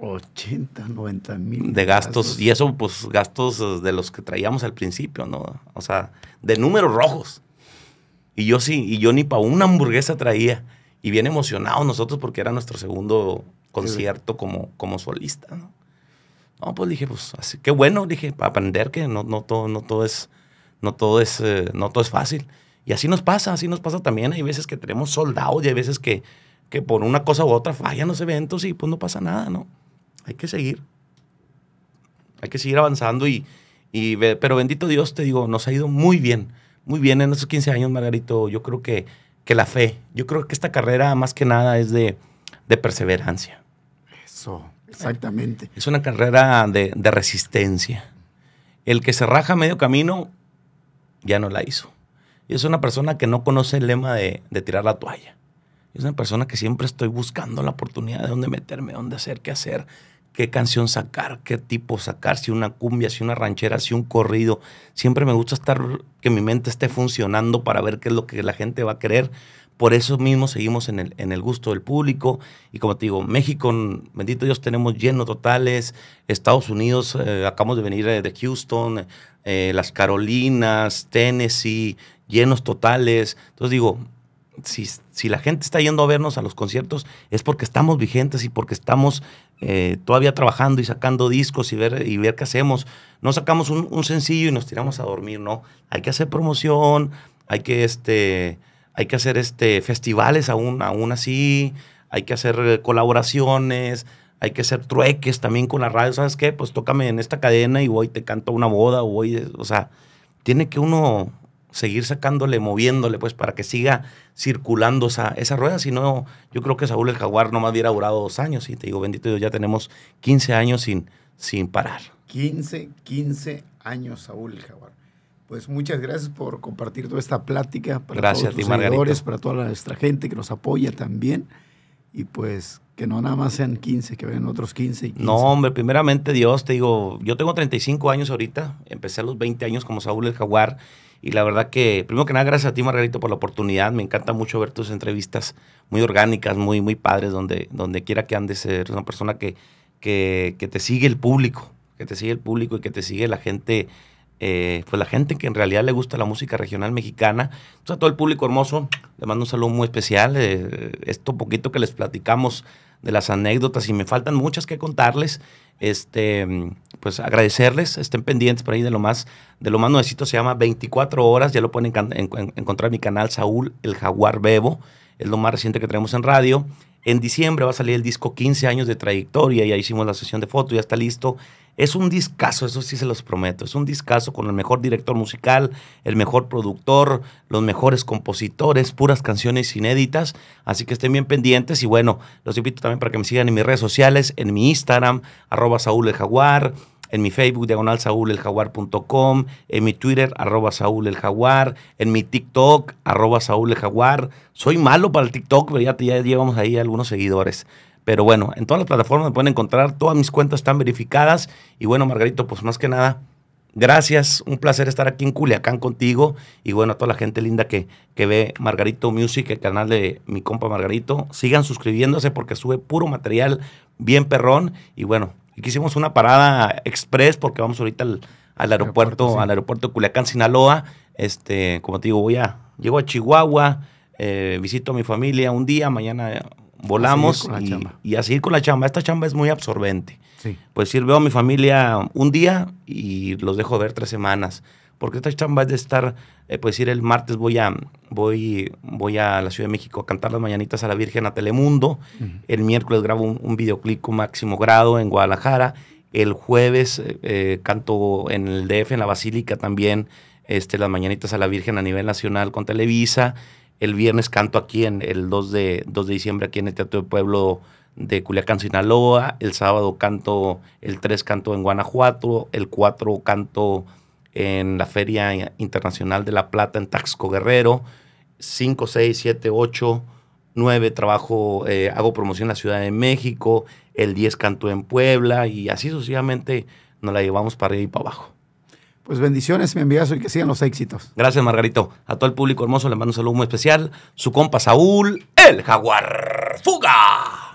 80, 90 mil. De gastos, y eso, pues gastos eh, de los que traíamos al principio, ¿no? O sea, de números rojos. Y yo sí, y yo ni para una hamburguesa traía. Y bien emocionados nosotros porque era nuestro segundo concierto como, como solista, ¿no? No, pues dije, pues así, qué bueno, dije, para aprender que no, no, todo, no todo es, no todo es, eh, no todo es fácil. Y así nos pasa, así nos pasa también. Hay veces que tenemos soldados y hay veces que, por una cosa u otra fallan los eventos y pues no pasa nada, ¿no? Hay que seguir. Hay que seguir avanzando y, pero bendito Dios, te digo, nos ha ido muy bien, muy bien en esos 15 años, Margarito. Yo creo que, que la fe, yo creo que esta carrera más que nada es de, de perseverancia. Eso. Exactamente. Es una carrera de, resistencia. El que se raja a medio camino ya no la hizo. Es una persona que no conoce el lema de, de tirar la toalla. Es una persona que siempre estoy buscando la oportunidad de dónde meterme, dónde hacer, qué hacer, qué canción sacar, qué tipo sacar, si una cumbia, si una ranchera, si un corrido. Siempre me gusta estar, que mi mente esté funcionando para ver qué es lo que la gente va a querer por eso mismo seguimos en el, en el gusto del público. Y como te digo, México, bendito Dios, tenemos llenos totales. Estados Unidos, eh, acabamos de venir eh, de Houston, eh, las Carolinas, Tennessee, llenos totales. Entonces digo, si, si, la gente está yendo a vernos a los conciertos es porque estamos vigentes y porque estamos todavía trabajando y sacando discos y ver, y ver qué hacemos. No sacamos un, un, sencillo y nos tiramos a dormir, ¿no? Hay que hacer promoción, hay que este, hay que hacer este, festivales aún, aún así, hay que hacer eh, colaboraciones, hay que hacer trueques también con la radio, ¿sabes qué? Pues tócame en esta cadena y voy, te canto una boda, o voy, eh, o sea, tiene que uno seguir sacándole, moviéndole, pues para que siga circulando esa, rueda. Si no, yo creo que Saúl el Jaguar no más hubiera durado dos años. Y te digo, bendito Dios, ya tenemos 15 años sin, sin parar. 15, 15 años Saúl el Jaguar. Pues muchas gracias por compartir toda esta plática para gracias todos los seguidores, para toda nuestra gente que nos apoya también. Y pues que no nada más sean 15, que vengan otros 15, No, hombre, primeramente Dios, te digo, yo tengo 35 años ahorita, empecé a los 20 años como Saúl el Jaguar. Y la verdad que, primero que nada, gracias a ti, Margarito, por la oportunidad. Me encanta mucho ver tus entrevistas muy orgánicas, muy, muy padres, donde, donde quiera que andes. Eres una persona que, que te sigue el público, que te sigue el público y que te sigue la gente eh, pues la gente que en realidad le gusta la música regional mexicana. Entonces a todo el público hermoso le mando un saludo muy especial. Eh, esto poquito que les platicamos de las anécdotas y me faltan muchas que contarles. Este, pues agradecerles, estén pendientes por ahí de lo más, de lo más nuevecito, se llama 24 horas, ya lo pueden encontrar en mi canal Saúl El Jaguar Bebo, es lo más reciente que tenemos en radio. En diciembre va a salir el disco 15 años de trayectoria, ya hicimos la sesión de fotos, ya está listo. Es un discazo, eso sí se los prometo. Es un discazo con el mejor director musical, el mejor productor, los mejores compositores, puras canciones inéditas. Así que estén bien pendientes. Y bueno, los invito también para que me sigan en mis redes sociales, en mi Instagram, arroba Saúl el Jaguar, en mi Facebook, diagonal Jaguar.com, en mi Twitter, arroba jaguar, en mi TikTok, arroba jaguar, Soy malo para el TikTok, pero ya, ya llevamos ahí algunos seguidores. Pero bueno, en todas las plataformas me pueden encontrar, todas mis cuentas están verificadas. Y bueno, Margarito, pues más que nada, gracias. Un placer estar aquí en Culiacán contigo. Y bueno, a toda la gente linda que, que ve Margarito Music, el canal de mi compa Margarito. Sigan suscribiéndose porque sube puro material bien perrón. Y bueno, aquí hicimos una parada express porque vamos ahorita al, aeropuerto, al aeropuerto de Culiacán, Sinaloa. Este, como te digo, voy a, llego a Chihuahua. Eh, visito a mi familia un día, mañana volamos y, así a seguir con la chamba. Esta chamba es muy absorbente. Sí. Pues ir veo a mi familia un día y los dejo ver tres semanas. Porque esta chamba es de estar, eh, pues ir el martes voy a, voy, voy a la Ciudad de México a cantar las mañanitas a la Virgen a Telemundo. El miércoles grabo un, videoclip con Máximo Grado en Guadalajara. El jueves eh, eh, canto en el DF, en la Basílica también, este, las mañanitas a la Virgen a nivel nacional con Televisa. El viernes canto aquí en el 2 de, 2 de diciembre aquí en el Teatro del Pueblo de Culiacán, Sinaloa. El sábado canto, el 3 canto en Guanajuato. El 4 canto en la Feria Internacional de la Plata en Taxco Guerrero. 5, 6, 7, 8, 9 trabajo, eh, hago promoción en la Ciudad de México. El 10 canto en Puebla y así sucesivamente nos la llevamos para arriba y para abajo. Pues bendiciones, mi enviazo, y que sigan los éxitos. Gracias, Margarito. A todo el público hermoso le mando un saludo muy especial. Su compa Saúl, el Jaguar. ¡Fuga!